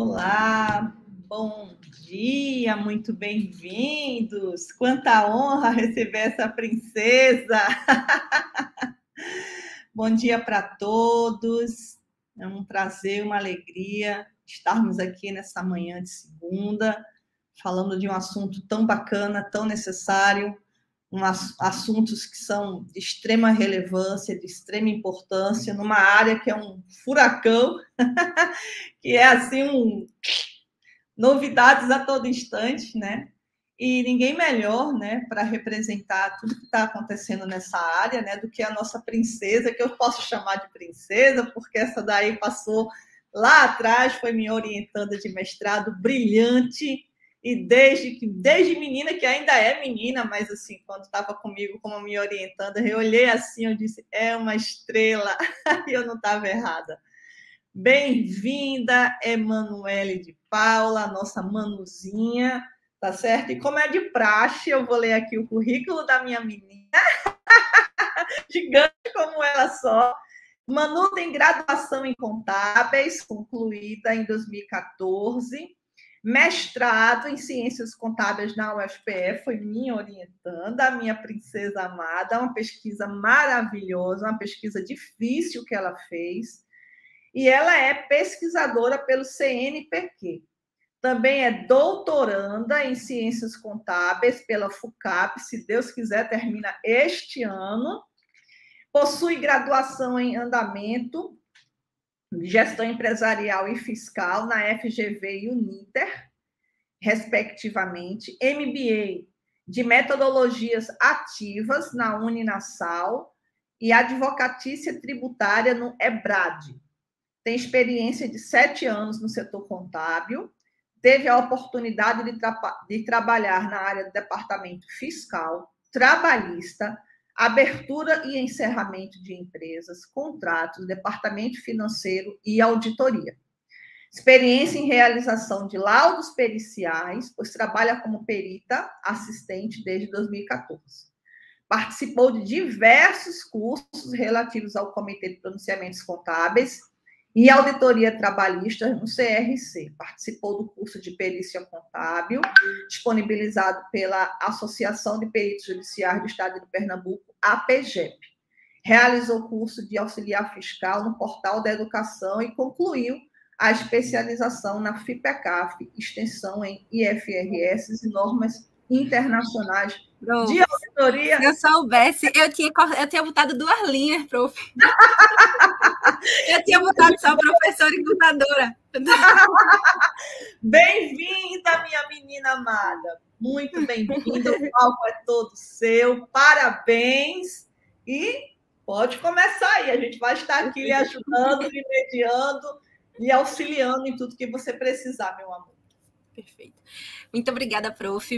Olá, bom dia, muito bem-vindos. Quanta honra receber essa princesa. bom dia para todos. É um prazer, uma alegria estarmos aqui nessa manhã de segunda, falando de um assunto tão bacana, tão necessário, um, assuntos que são de extrema relevância, de extrema importância, numa área que é um furacão, que é assim um novidades a todo instante, né? E ninguém melhor, né, para representar tudo que está acontecendo nessa área, né, do que a nossa princesa, que eu posso chamar de princesa, porque essa daí passou lá atrás, foi me orientando de mestrado, brilhante, e desde que desde menina que ainda é menina, mas assim quando estava comigo como me orientando, eu olhei assim, eu disse é uma estrela e eu não estava errada. Bem-vinda, Emanuele de Paula, nossa manuzinha, tá certo? E como é de praxe, eu vou ler aqui o currículo da minha menina, gigante como ela só. Manu tem graduação em contábeis, concluída em 2014 mestrado em Ciências Contábeis na UFPE, foi minha orientando, a minha princesa amada, uma pesquisa maravilhosa, uma pesquisa difícil que ela fez, e ela é pesquisadora pelo CNPq. Também é doutoranda em Ciências Contábeis pela FUCAP, se Deus quiser termina este ano. Possui graduação em andamento Gestão Empresarial e Fiscal na FGV e Uniter, respectivamente, MBA de Metodologias Ativas na Uninassal e Advocatícia Tributária no EBRAD. Tem experiência de sete anos no setor contábil, teve a oportunidade de, tra de trabalhar na área do Departamento Fiscal, Trabalhista, abertura e encerramento de empresas, contratos, departamento financeiro e auditoria. Experiência em realização de laudos periciais, pois trabalha como perita assistente desde 2014. Participou de diversos cursos relativos ao Comitê de Pronunciamentos Contábeis e auditoria trabalhista no CRC. Participou do curso de perícia contábil, disponibilizado pela Associação de Peritos Judiciais do Estado de Pernambuco, APGEP. Realizou curso de auxiliar fiscal no Portal da Educação e concluiu a especialização na FIPECAF, extensão em IFRS e normas internacionais de auditoria. Se eu soubesse, eu tinha, eu tinha botado duas linhas, prof. Eu tinha botado só professora e contadora. bem-vinda, minha menina amada. Muito bem-vinda. O palco é todo seu. Parabéns. E pode começar aí. A gente vai estar aqui lhe ajudando, lhe mediando, e auxiliando em tudo que você precisar, meu amor perfeito. Muito obrigada, prof.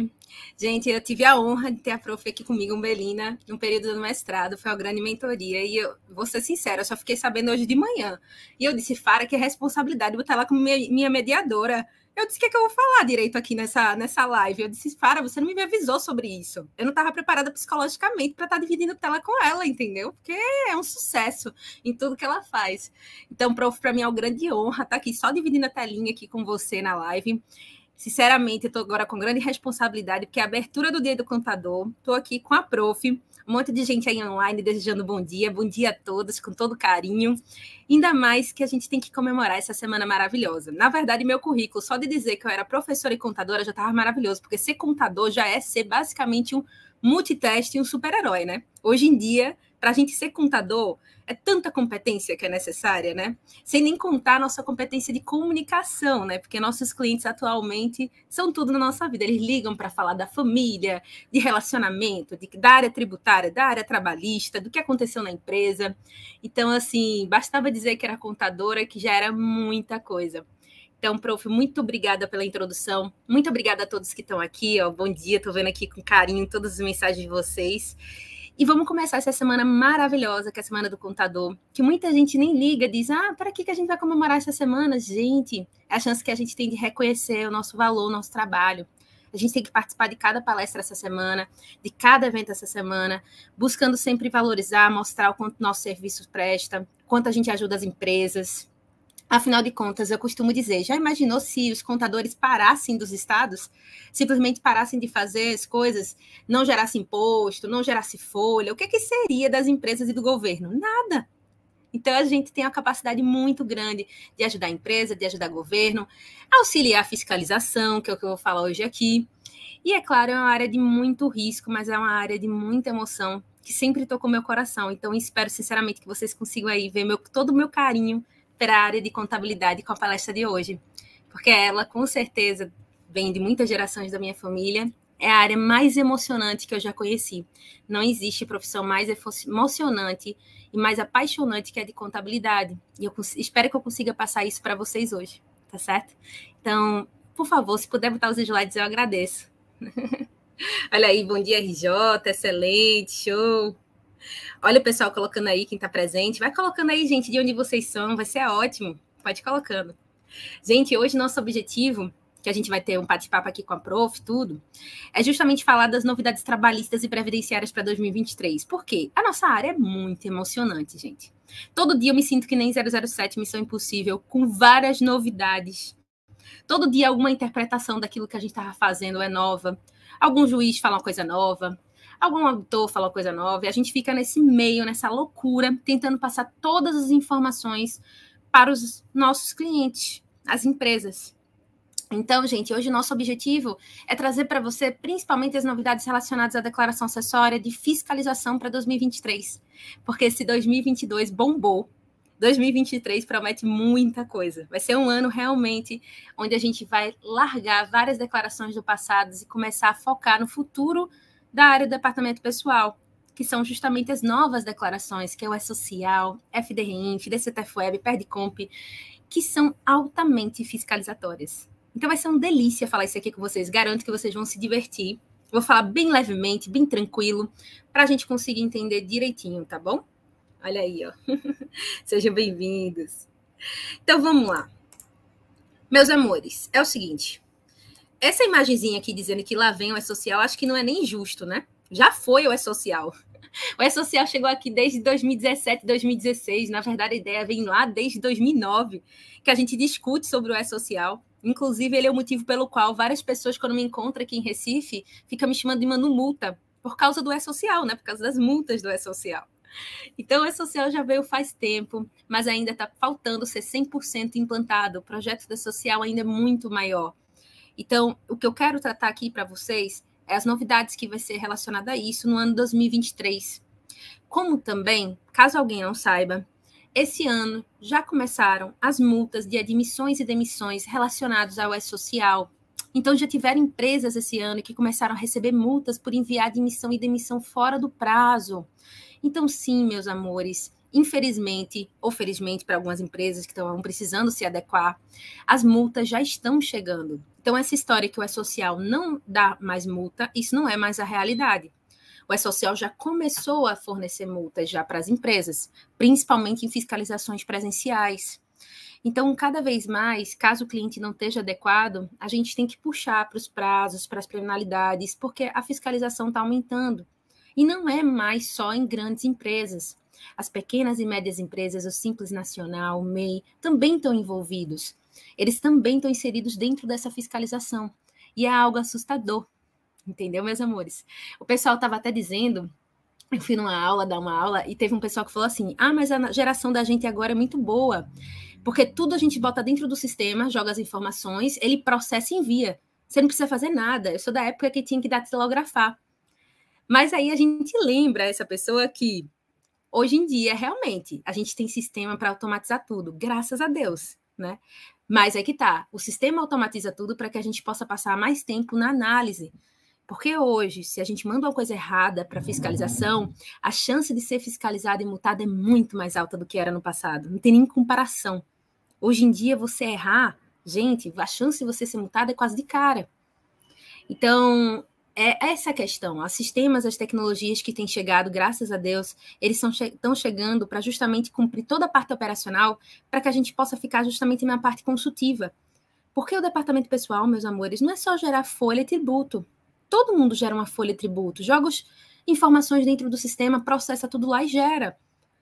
Gente, eu tive a honra de ter a prof aqui comigo, Umbelina, no período do mestrado. Foi uma grande mentoria. E eu vou ser sincera, eu só fiquei sabendo hoje de manhã. E eu disse, Fara, que é responsabilidade botar ela como minha, minha mediadora. Eu disse, o que, é que eu vou falar direito aqui nessa, nessa live? Eu disse, Fara, você não me avisou sobre isso. Eu não estava preparada psicologicamente para estar tá dividindo tela com ela, entendeu? Porque é um sucesso em tudo que ela faz. Então, prof, para mim é uma grande honra estar tá aqui só dividindo a telinha aqui com você na live. Sinceramente, estou agora com grande responsabilidade, porque é a abertura do Dia do Contador. Estou aqui com a prof, um monte de gente aí online desejando bom dia, bom dia a todos, com todo carinho. Ainda mais que a gente tem que comemorar essa semana maravilhosa. Na verdade, meu currículo, só de dizer que eu era professora e contadora já estava maravilhoso, porque ser contador já é ser basicamente um multiteste, e um super-herói, né? Hoje em dia, para a gente ser contador, é tanta competência que é necessária, né? Sem nem contar a nossa competência de comunicação, né? Porque nossos clientes atualmente são tudo na nossa vida. Eles ligam para falar da família, de relacionamento, de, da área tributária, da área trabalhista, do que aconteceu na empresa. Então, assim, bastava dizer que era contadora, que já era muita coisa. Então, prof, muito obrigada pela introdução. Muito obrigada a todos que estão aqui. Ó. Bom dia, estou vendo aqui com carinho todas as mensagens de vocês. E vamos começar essa semana maravilhosa, que é a Semana do Contador, que muita gente nem liga, diz: ah, para que, que a gente vai comemorar essa semana? Gente, é a chance que a gente tem de reconhecer o nosso valor, o nosso trabalho. A gente tem que participar de cada palestra essa semana, de cada evento essa semana, buscando sempre valorizar, mostrar o quanto nosso serviço presta, quanto a gente ajuda as empresas, Afinal de contas, eu costumo dizer: já imaginou se os contadores parassem dos estados? Simplesmente parassem de fazer as coisas, não gerasse imposto, não gerasse folha? O que, é que seria das empresas e do governo? Nada. Então, a gente tem uma capacidade muito grande de ajudar a empresa, de ajudar o governo, auxiliar a fiscalização, que é o que eu vou falar hoje aqui. E, é claro, é uma área de muito risco, mas é uma área de muita emoção, que sempre tocou meu coração. Então, espero, sinceramente, que vocês consigam aí ver meu, todo o meu carinho para a área de contabilidade com a palestra de hoje, porque ela, com certeza, vem de muitas gerações da minha família, é a área mais emocionante que eu já conheci. Não existe profissão mais emocionante e mais apaixonante que a de contabilidade. E eu espero que eu consiga passar isso para vocês hoje, tá certo? Então, por favor, se puder botar os slides, eu agradeço. Olha aí, bom dia, RJ, excelente, show. Olha o pessoal colocando aí quem está presente. Vai colocando aí, gente, de onde vocês são, vai ser ótimo. Pode colocando. Gente, hoje nosso objetivo, que a gente vai ter um bate-papo aqui com a prof, tudo, é justamente falar das novidades trabalhistas e previdenciárias para 2023. Por quê? A nossa área é muito emocionante, gente. Todo dia eu me sinto que nem 007 Missão Impossível, com várias novidades. Todo dia alguma interpretação daquilo que a gente estava fazendo é nova. Algum juiz fala uma coisa nova, algum autor falou coisa nova, e a gente fica nesse meio, nessa loucura, tentando passar todas as informações para os nossos clientes, as empresas. Então, gente, hoje o nosso objetivo é trazer para você principalmente as novidades relacionadas à declaração acessória de fiscalização para 2023. Porque esse 2022 bombou 2023 promete muita coisa. Vai ser um ano realmente onde a gente vai largar várias declarações do passado e começar a focar no futuro da área do departamento pessoal, que são justamente as novas declarações, que é o E-Social, FDRINF, DCTFWeb, PERDICOMP, que são altamente fiscalizatórias. Então vai ser uma delícia falar isso aqui com vocês, garanto que vocês vão se divertir. Vou falar bem levemente, bem tranquilo, para a gente conseguir entender direitinho, tá bom? Olha aí, ó. Sejam bem-vindos. Então vamos lá. Meus amores, é o seguinte: essa imagenzinha aqui dizendo que lá vem o E-Social, é acho que não é nem justo, né? Já foi o E-Social. É o E-Social é chegou aqui desde 2017, 2016. Na verdade, a ideia vem lá desde 2009, que a gente discute sobre o E-Social. Inclusive, ele é o motivo pelo qual várias pessoas, quando me encontram aqui em Recife, ficam me chamando de Manu Multa, por causa do E-Social, né? Por causa das multas do E-Social. Então, o E-Social já veio faz tempo, mas ainda está faltando ser 100% implantado. O projeto da Social ainda é muito maior. Então, o que eu quero tratar aqui para vocês é as novidades que vai ser relacionada a isso no ano 2023. Como também, caso alguém não saiba, esse ano já começaram as multas de admissões e demissões relacionadas ao E-Social. Então, já tiveram empresas esse ano que começaram a receber multas por enviar admissão e demissão fora do prazo. Então, sim, meus amores, Infelizmente, ou felizmente para algumas empresas que estão precisando se adequar, as multas já estão chegando. Então, essa história que o E-Social não dá mais multa, isso não é mais a realidade. O E-Social já começou a fornecer multas já para as empresas, principalmente em fiscalizações presenciais. Então, cada vez mais, caso o cliente não esteja adequado, a gente tem que puxar para os prazos, para as penalidades, porque a fiscalização está aumentando. E não é mais só em grandes empresas. As pequenas e médias empresas, o Simples Nacional, o MEI, também estão envolvidos. Eles também estão inseridos dentro dessa fiscalização. E é algo assustador, entendeu, meus amores? O pessoal estava até dizendo eu fui numa aula, dar uma aula, e teve um pessoal que falou assim: ah, mas a geração da gente agora é muito boa, porque tudo a gente bota dentro do sistema, joga as informações, ele processa e envia. Você não precisa fazer nada. Eu sou da época que tinha que dar datilografar. Mas aí a gente lembra essa pessoa que Hoje em dia, realmente, a gente tem sistema para automatizar tudo, graças a Deus, né? Mas é que tá, o sistema automatiza tudo para que a gente possa passar mais tempo na análise. Porque hoje, se a gente manda uma coisa errada para fiscalização, a chance de ser fiscalizado e multado é muito mais alta do que era no passado. Não tem nem comparação. Hoje em dia, você errar, gente, a chance de você ser multado é quase de cara. Então, é essa a questão. Os sistemas, as tecnologias que têm chegado, graças a Deus, eles estão chegando para justamente cumprir toda a parte operacional, para que a gente possa ficar justamente na parte consultiva. Porque o departamento pessoal, meus amores, não é só gerar folha e tributo. Todo mundo gera uma folha e tributo. Jogos, informações dentro do sistema, processa tudo lá e gera.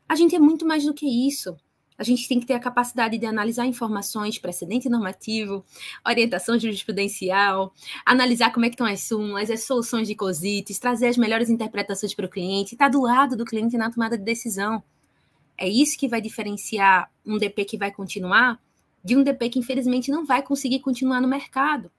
A gente é muito mais do que isso. A gente tem que ter a capacidade de analisar informações, precedente normativo, orientação jurisprudencial, analisar como é que estão as súmulas, as soluções de COSITES, trazer as melhores interpretações para o cliente, estar tá do lado do cliente na tomada de decisão. É isso que vai diferenciar um DP que vai continuar de um DP que infelizmente não vai conseguir continuar no mercado.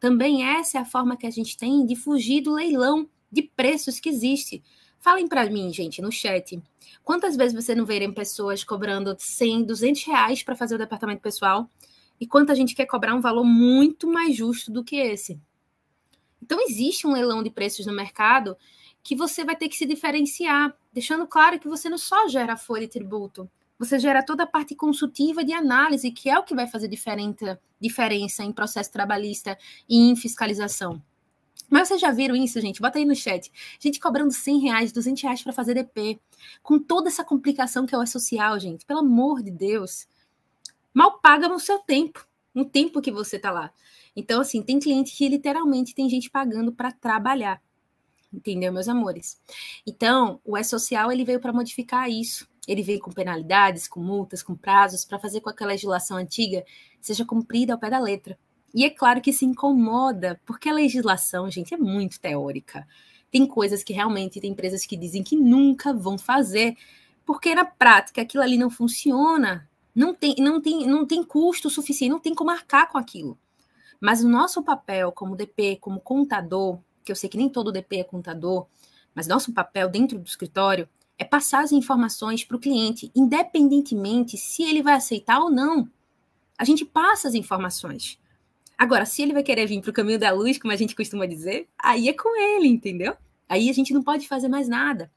Também essa é a forma que a gente tem de fugir do leilão de preços que existe. Falem para mim, gente, no chat. Quantas vezes você não verem pessoas cobrando 100, 200 reais para fazer o departamento pessoal? E quanta gente quer cobrar um valor muito mais justo do que esse? Então, existe um leilão de preços no mercado que você vai ter que se diferenciar, deixando claro que você não só gera folha e tributo, você gera toda a parte consultiva de análise, que é o que vai fazer diferença em processo trabalhista e em fiscalização. Mas vocês já viram isso, gente? Bota aí no chat. Gente cobrando 100 reais, 200 reais para fazer DP. Com toda essa complicação que é o social, gente. Pelo amor de Deus. Mal paga o seu tempo. No tempo que você tá lá. Então, assim, tem cliente que literalmente tem gente pagando para trabalhar. Entendeu, meus amores? Então, o E-Social ele veio para modificar isso. Ele veio com penalidades, com multas, com prazos, para fazer com que a legislação antiga seja cumprida ao pé da letra. E é claro que se incomoda, porque a legislação, gente, é muito teórica. Tem coisas que realmente tem empresas que dizem que nunca vão fazer, porque na prática aquilo ali não funciona, não tem, não tem, não tem custo suficiente, não tem como arcar com aquilo. Mas o nosso papel como DP, como contador, que eu sei que nem todo DP é contador, mas nosso papel dentro do escritório é passar as informações para o cliente, independentemente se ele vai aceitar ou não. A gente passa as informações. Agora, se ele vai querer vir para o caminho da luz, como a gente costuma dizer, aí é com ele, entendeu? Aí a gente não pode fazer mais nada.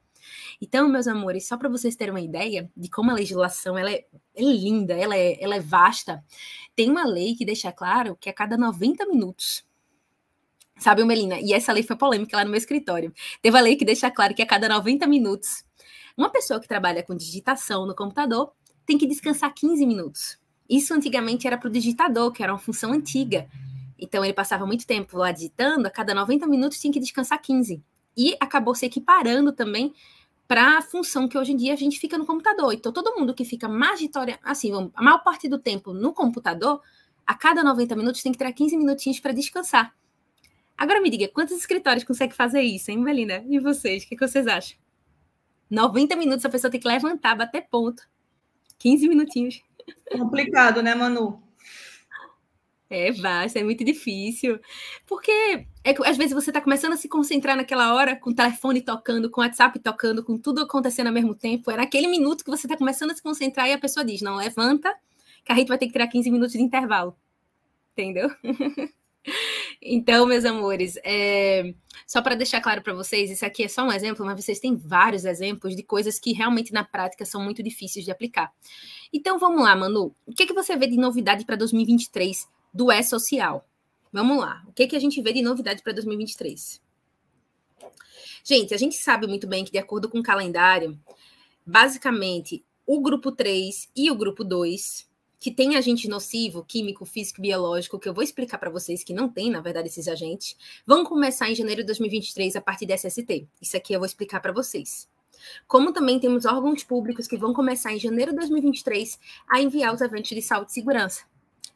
Então, meus amores, só para vocês terem uma ideia de como a legislação ela é, é linda, ela é, ela é vasta, tem uma lei que deixa claro que a cada 90 minutos Sabe, Melina? E essa lei foi polêmica lá no meu escritório. Teve a lei que deixa claro que a cada 90 minutos, uma pessoa que trabalha com digitação no computador tem que descansar 15 minutos. Isso antigamente era para o digitador, que era uma função antiga. Então ele passava muito tempo lá digitando, a cada 90 minutos tinha que descansar 15. E acabou se equiparando também para a função que hoje em dia a gente fica no computador. Então todo mundo que fica mais magitória, assim, a maior parte do tempo no computador, a cada 90 minutos tem que ter 15 minutinhos para descansar. Agora me diga, quantos escritórios conseguem fazer isso, hein, Melina? E vocês, o que, que vocês acham? 90 minutos a pessoa tem que levantar, bater ponto. 15 minutinhos. Complicado, né, Manu? É, basta, é muito difícil. Porque é, às vezes você está começando a se concentrar naquela hora, com o telefone tocando, com o WhatsApp tocando, com tudo acontecendo ao mesmo tempo. É naquele minuto que você está começando a se concentrar e a pessoa diz: não, levanta, que a gente vai ter que tirar 15 minutos de intervalo. Entendeu? Então, meus amores, é... só para deixar claro para vocês, isso aqui é só um exemplo, mas vocês têm vários exemplos de coisas que realmente na prática são muito difíceis de aplicar. Então vamos lá, Manu. O que, que você vê de novidade para 2023 do E-Social? Vamos lá. O que, que a gente vê de novidade para 2023? Gente, a gente sabe muito bem que, de acordo com o calendário, basicamente o grupo 3 e o grupo 2, que tem agente nocivo, químico, físico, biológico, que eu vou explicar para vocês que não tem, na verdade, esses agentes, vão começar em janeiro de 2023 a partir da SST. Isso aqui eu vou explicar para vocês. Como também temos órgãos públicos que vão começar em janeiro de 2023 a enviar os eventos de saúde e segurança.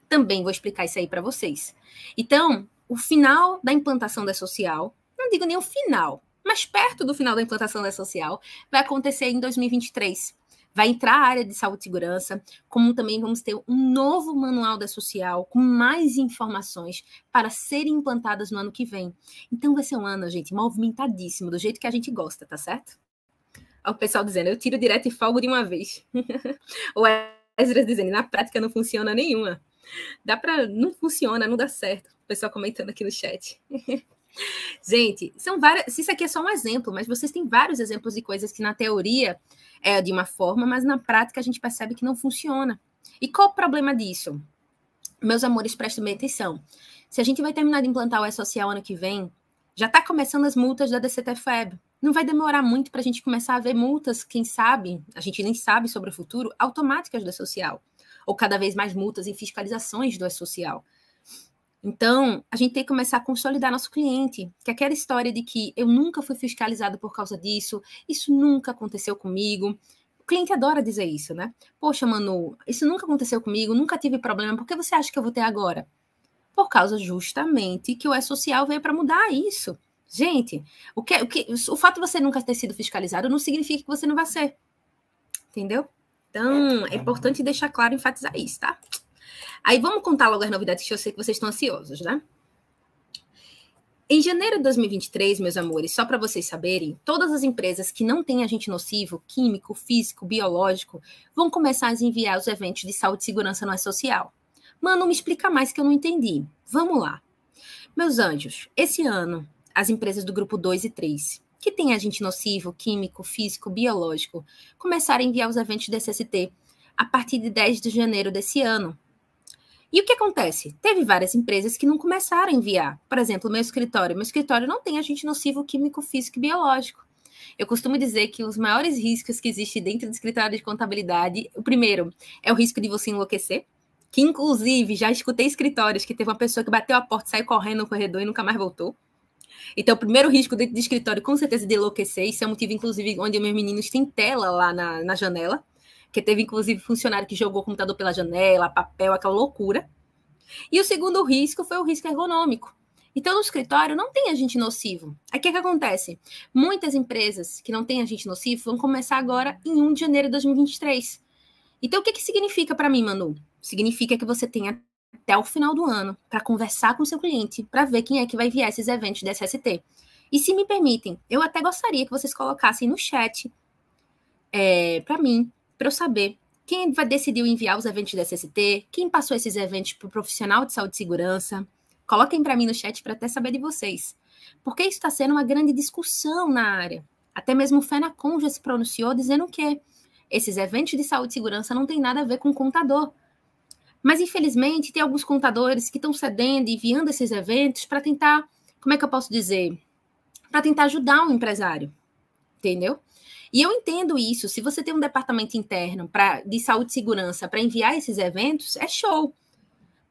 Também vou explicar isso aí para vocês. Então, o final da implantação da social, não digo nem o final, mas perto do final da implantação da social, vai acontecer em 2023. Vai entrar a área de saúde e segurança, como também vamos ter um novo manual da social com mais informações para serem implantadas no ano que vem. Então vai ser um ano, gente, movimentadíssimo, do jeito que a gente gosta, tá certo? o pessoal dizendo, eu tiro direto e folgo de uma vez. Ou Ezra dizendo, na prática não funciona nenhuma. Dá para não funciona, não dá certo. O pessoal comentando aqui no chat. Gente, são várias. Isso aqui é só um exemplo, mas vocês têm vários exemplos de coisas que na teoria é de uma forma, mas na prática a gente percebe que não funciona. E qual o problema disso? Meus amores, prestem atenção. Se a gente vai terminar de implantar o E-Social ano que vem, já está começando as multas da DCTFEB não vai demorar muito para a gente começar a ver multas, quem sabe, a gente nem sabe sobre o futuro, automáticas do social, ou cada vez mais multas em fiscalizações do social. Então, a gente tem que começar a consolidar nosso cliente, que é aquela história de que eu nunca fui fiscalizado por causa disso, isso nunca aconteceu comigo. O cliente adora dizer isso, né? Poxa, Manu, isso nunca aconteceu comigo, nunca tive problema, por que você acha que eu vou ter agora? Por causa justamente que o E-Social veio para mudar isso. Gente, o, que, o, que, o fato de você nunca ter sido fiscalizado não significa que você não vai ser. Entendeu? Então, é, é, é importante deixar claro, enfatizar isso, tá? Aí vamos contar logo as novidades que eu sei que vocês estão ansiosos, né? Em janeiro de 2023, meus amores, só para vocês saberem, todas as empresas que não têm agente nocivo, químico, físico, biológico, vão começar a enviar os eventos de saúde e segurança não é social. Mano, me explica mais que eu não entendi. Vamos lá. Meus anjos, esse ano as empresas do grupo 2 e 3, que tem agente nocivo, químico, físico, biológico, começaram a enviar os eventos do SST a partir de 10 de janeiro desse ano. E o que acontece? Teve várias empresas que não começaram a enviar. Por exemplo, meu escritório. Meu escritório não tem agente nocivo, químico, físico e biológico. Eu costumo dizer que os maiores riscos que existem dentro do escritório de contabilidade, o primeiro é o risco de você enlouquecer, que inclusive já escutei escritórios que teve uma pessoa que bateu a porta, saiu correndo no corredor e nunca mais voltou. Então, o primeiro risco dentro de escritório, com certeza, é de enlouquecer. Isso é um motivo, inclusive, onde meus meninos têm tela lá na, na janela. Que teve, inclusive, funcionário que jogou o computador pela janela, papel, aquela loucura. E o segundo risco foi o risco ergonômico. Então, no escritório não tem agente nocivo. Aí o que, é que acontece? Muitas empresas que não têm agente nocivo vão começar agora em 1 de janeiro de 2023. Então, o que, é que significa para mim, Manu? Significa que você tem até o final do ano para conversar com seu cliente, para ver quem é que vai enviar esses eventos da SST. E se me permitem, eu até gostaria que vocês colocassem no chat é, para mim, para eu saber quem vai decidiu enviar os eventos da SST, quem passou esses eventos para o profissional de saúde e segurança. Coloquem para mim no chat para até saber de vocês. Porque isso está sendo uma grande discussão na área. Até mesmo o FENACON já se pronunciou dizendo que esses eventos de saúde e segurança não tem nada a ver com contador. Mas, infelizmente, tem alguns contadores que estão cedendo e enviando esses eventos para tentar, como é que eu posso dizer? Para tentar ajudar o empresário, entendeu? E eu entendo isso. Se você tem um departamento interno pra, de saúde e segurança para enviar esses eventos, é show.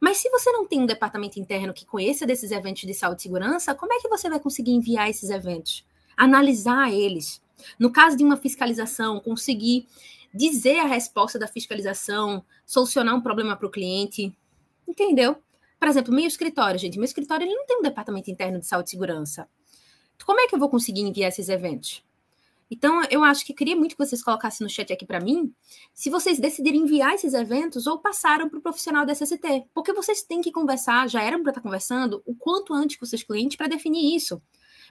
Mas se você não tem um departamento interno que conheça desses eventos de saúde e segurança, como é que você vai conseguir enviar esses eventos? Analisar eles. No caso de uma fiscalização, conseguir dizer a resposta da fiscalização, solucionar um problema para o cliente, entendeu? Por exemplo, meu escritório, gente, meu escritório ele não tem um departamento interno de saúde e segurança. Então, como é que eu vou conseguir enviar esses eventos? Então, eu acho que queria muito que vocês colocassem no chat aqui para mim, se vocês decidirem enviar esses eventos ou passaram para o profissional da SST, porque vocês têm que conversar, já eram para estar tá conversando, o quanto antes com seus clientes para definir isso.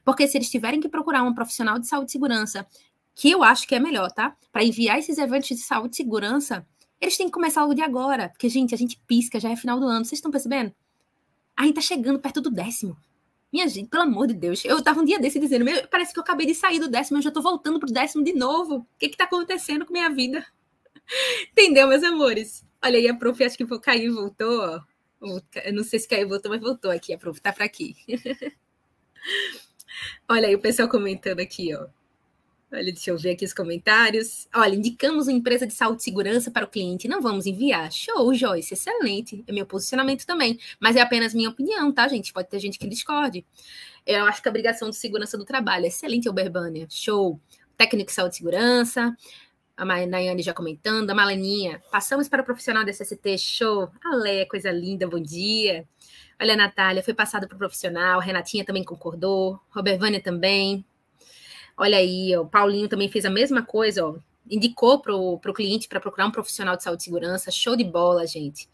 Porque se eles tiverem que procurar um profissional de saúde e segurança que eu acho que é melhor, tá? Para enviar esses eventos de saúde e segurança, eles têm que começar logo de agora. Porque, gente, a gente pisca, já é final do ano. Vocês estão percebendo? A gente tá chegando perto do décimo. Minha gente, pelo amor de Deus. Eu tava um dia desse dizendo, meu, parece que eu acabei de sair do décimo, eu já tô voltando pro décimo de novo. O que que tá acontecendo com minha vida? Entendeu, meus amores? Olha aí, a prof, acho que vou cair e voltou, ó. Eu não sei se caiu e voltou, mas voltou aqui. A prof tá pra aqui. Olha aí o pessoal comentando aqui, ó. Olha, deixa eu ver aqui os comentários. Olha, indicamos uma empresa de saúde e segurança para o cliente, não vamos enviar. Show, Joyce, excelente. É meu posicionamento também, mas é apenas minha opinião, tá, gente? Pode ter gente que discorde. Eu acho que a obrigação de segurança do trabalho, excelente, Alberbânia. Show. Técnico de saúde e segurança. A Nayane já comentando, a Maleninha. Passamos para o profissional da SST, show. Ale, coisa linda, bom dia. Olha, a Natália, foi passado para o profissional. Renatinha também concordou. Vânia também. Olha aí, ó, o Paulinho também fez a mesma coisa, ó, indicou para o cliente para procurar um profissional de saúde e segurança. Show de bola, gente.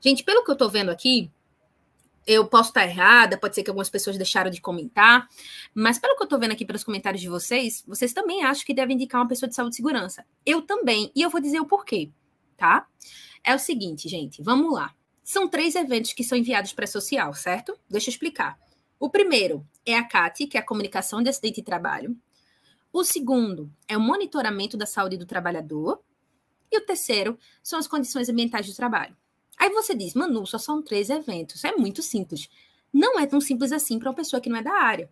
Gente, pelo que eu estou vendo aqui, eu posso estar errada, pode ser que algumas pessoas deixaram de comentar, mas pelo que eu estou vendo aqui pelos comentários de vocês, vocês também acham que devem indicar uma pessoa de saúde e segurança. Eu também, e eu vou dizer o porquê, tá? É o seguinte, gente, vamos lá. São três eventos que são enviados para a social, certo? Deixa eu explicar. O primeiro é a CAT, que é a Comunicação de Acidente de Trabalho. O segundo é o monitoramento da saúde do trabalhador. E o terceiro são as condições ambientais do trabalho. Aí você diz, Manu, só são três eventos. É muito simples. Não é tão simples assim para uma pessoa que não é da área.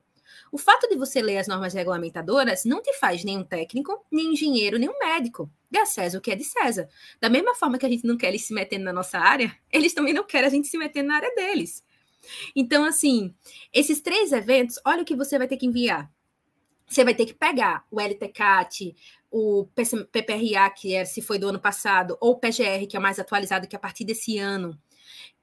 O fato de você ler as normas regulamentadoras não te faz nenhum técnico, nem engenheiro, nem um médico. Dê a César o que é de César. Da mesma forma que a gente não quer eles se metendo na nossa área, eles também não querem a gente se metendo na área deles. Então, assim, esses três eventos, olha o que você vai ter que enviar você vai ter que pegar o LTCAT, o PPRA, que é, se foi do ano passado, ou o PGR, que é mais atualizado, que é a partir desse ano,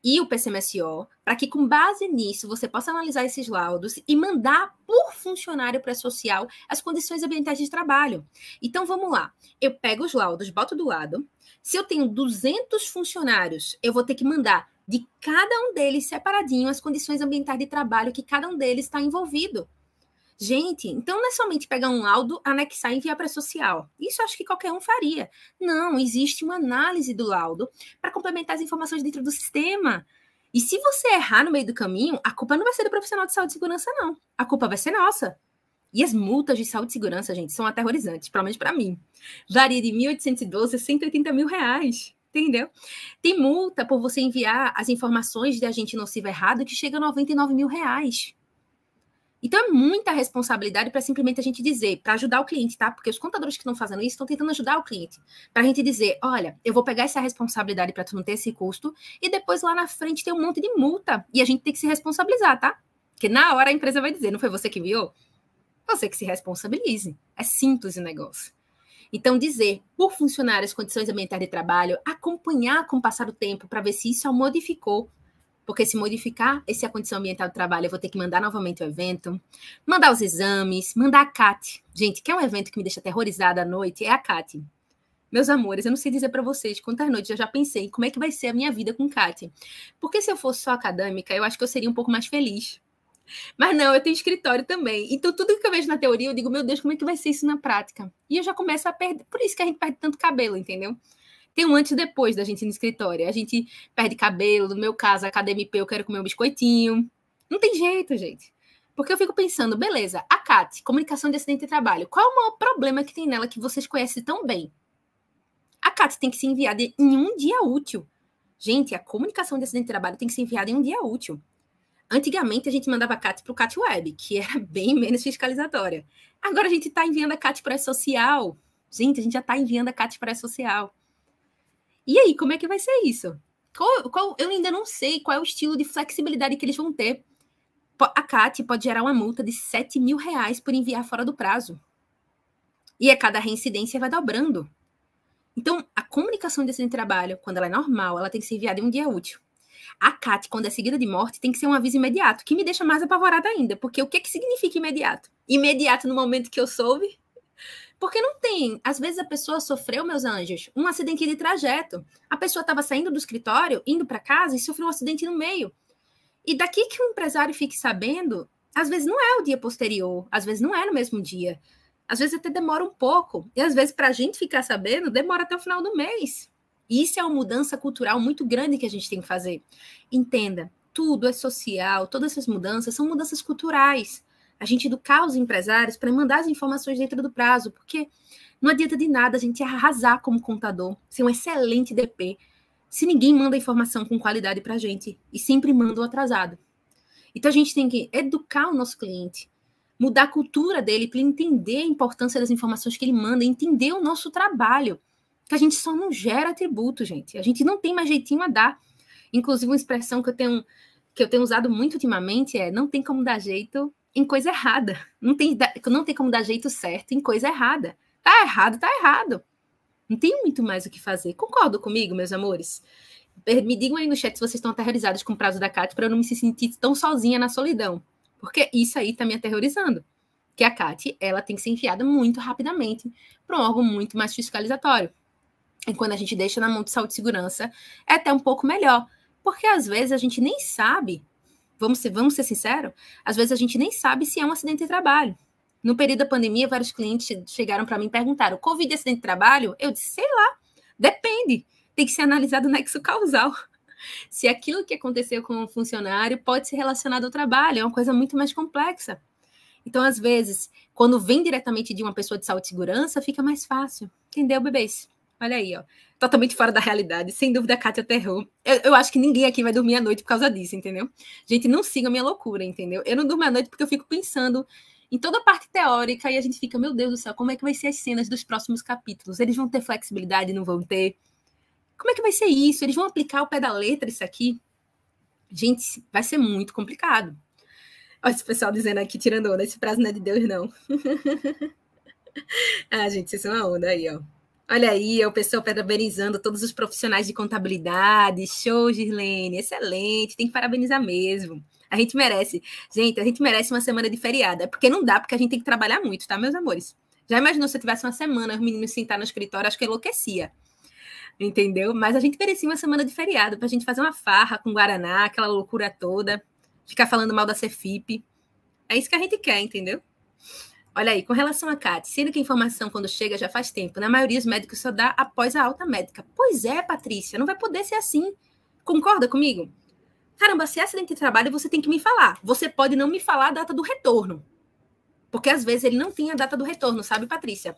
e o PCMSO, para que com base nisso você possa analisar esses laudos e mandar por funcionário pré-social as condições ambientais de trabalho. Então vamos lá, eu pego os laudos, boto do lado. Se eu tenho 200 funcionários, eu vou ter que mandar de cada um deles separadinho as condições ambientais de trabalho que cada um deles está envolvido. Gente, então não é somente pegar um laudo, anexar e enviar para a social. Isso acho que qualquer um faria. Não, existe uma análise do laudo para complementar as informações dentro do sistema. E se você errar no meio do caminho, a culpa não vai ser do profissional de saúde e segurança, não. A culpa vai ser nossa. E as multas de saúde e segurança, gente, são aterrorizantes, pelo menos para mim. Varia de 1.812 a 180 mil reais entendeu? Tem multa por você enviar as informações de agente nocivo errado que chega a 99 mil reais. Então é muita responsabilidade para simplesmente a gente dizer, para ajudar o cliente, tá? Porque os contadores que estão fazendo isso estão tentando ajudar o cliente. Para a gente dizer, olha, eu vou pegar essa responsabilidade para tu não ter esse custo e depois lá na frente tem um monte de multa e a gente tem que se responsabilizar, tá? Porque na hora a empresa vai dizer, não foi você que viu Você que se responsabilize. É simples o negócio. Então, dizer por funcionários condições ambientais de trabalho, acompanhar com o passar do tempo para ver se isso modificou porque se modificar a condição ambiental do trabalho, eu vou ter que mandar novamente o evento, mandar os exames, mandar a CAT. Gente, que é um evento que me deixa aterrorizada à noite, é a CAT. Meus amores, eu não sei dizer para vocês quantas noites eu já pensei como é que vai ser a minha vida com CAT. Porque se eu fosse só acadêmica, eu acho que eu seria um pouco mais feliz. Mas não, eu tenho escritório também. Então, tudo que eu vejo na teoria, eu digo, meu Deus, como é que vai ser isso na prática? E eu já começo a perder. Por isso que a gente perde tanto cabelo, entendeu? tem um antes e depois da gente ir no escritório. A gente perde cabelo, no meu caso, a KDMP, eu quero comer um biscoitinho. Não tem jeito, gente. Porque eu fico pensando, beleza, a CAT, comunicação de acidente de trabalho, qual é o maior problema que tem nela que vocês conhecem tão bem? A CAT tem que ser enviada em um dia útil. Gente, a comunicação de acidente de trabalho tem que ser enviada em um dia útil. Antigamente a gente mandava a CAT para o CAT Web, que era bem menos fiscalizatória. Agora a gente está enviando a CAT para a social. Gente, a gente já está enviando a CAT para a social. E aí, como é que vai ser isso? Qual, qual, eu ainda não sei qual é o estilo de flexibilidade que eles vão ter. A CAT pode gerar uma multa de 7 mil reais por enviar fora do prazo. E a cada reincidência vai dobrando. Então, a comunicação de acidente de trabalho, quando ela é normal, ela tem que ser enviada em um dia útil. A CAT, quando é seguida de morte, tem que ser um aviso imediato, que me deixa mais apavorada ainda, porque o que, é que significa imediato? Imediato no momento que eu soube? Porque não tem. Às vezes a pessoa sofreu, meus anjos, um acidente de trajeto. A pessoa estava saindo do escritório, indo para casa e sofreu um acidente no meio. E daqui que o empresário fique sabendo, às vezes não é o dia posterior, às vezes não é no mesmo dia. Às vezes até demora um pouco. E às vezes, para a gente ficar sabendo, demora até o final do mês. E isso é uma mudança cultural muito grande que a gente tem que fazer. Entenda, tudo é social, todas essas mudanças são mudanças culturais a gente educar os empresários para mandar as informações dentro do prazo, porque não adianta de nada a gente arrasar como contador, ser um excelente DP, se ninguém manda informação com qualidade para a gente e sempre manda o atrasado. Então a gente tem que educar o nosso cliente, mudar a cultura dele para entender a importância das informações que ele manda, entender o nosso trabalho, que a gente só não gera atributo, gente. A gente não tem mais jeitinho a dar. Inclusive uma expressão que eu tenho que eu tenho usado muito ultimamente é não tem como dar jeito em coisa errada. Não tem, não tem como dar jeito certo em coisa errada. Tá errado, tá errado. Não tem muito mais o que fazer. Concordo comigo, meus amores? Me digam aí no chat se vocês estão aterrorizados com o prazo da Kate para eu não me sentir tão sozinha na solidão. Porque isso aí tá me aterrorizando. Que a Kate ela tem que ser enfiada muito rapidamente para um órgão muito mais fiscalizatório. E quando a gente deixa na mão de saúde e segurança, é até um pouco melhor. Porque às vezes a gente nem sabe vamos ser, vamos ser sinceros, às vezes a gente nem sabe se é um acidente de trabalho. No período da pandemia, vários clientes chegaram para mim e perguntaram: Covid é acidente de trabalho? Eu disse: sei lá, depende. Tem que ser analisado o nexo causal. Se aquilo que aconteceu com o funcionário pode ser relacionado ao trabalho, é uma coisa muito mais complexa. Então, às vezes, quando vem diretamente de uma pessoa de saúde e segurança, fica mais fácil. Entendeu, bebês? Olha aí, ó. Totalmente fora da realidade. Sem dúvida, Kátia Terror. Eu, eu, acho que ninguém aqui vai dormir à noite por causa disso, entendeu? Gente, não siga a minha loucura, entendeu? Eu não durmo à noite porque eu fico pensando em toda a parte teórica e a gente fica, meu Deus do céu, como é que vai ser as cenas dos próximos capítulos? Eles vão ter flexibilidade, não vão ter? Como é que vai ser isso? Eles vão aplicar o pé da letra isso aqui? Gente, vai ser muito complicado. Olha esse pessoal dizendo aqui, tirando onda, esse prazo não é de Deus, não. ah, gente, vocês são uma onda aí, ó. Olha aí, o pessoal parabenizando todos os profissionais de contabilidade. Show, Girlene, excelente, tem que parabenizar mesmo. A gente merece. Gente, a gente merece uma semana de É porque não dá, porque a gente tem que trabalhar muito, tá, meus amores? Já imaginou se eu tivesse uma semana os meninos sentar no escritório, acho que enlouquecia. Entendeu? Mas a gente merecia uma semana de feriado pra gente fazer uma farra com Guaraná, aquela loucura toda, ficar falando mal da Cefip. É isso que a gente quer, entendeu? Olha aí, com relação a CAT, sendo que a informação quando chega já faz tempo, na né? maioria os médicos só dá após a alta médica. Pois é, Patrícia, não vai poder ser assim. Concorda comigo? Caramba, se é acidente de trabalho, você tem que me falar. Você pode não me falar a data do retorno. Porque às vezes ele não tem a data do retorno, sabe, Patrícia?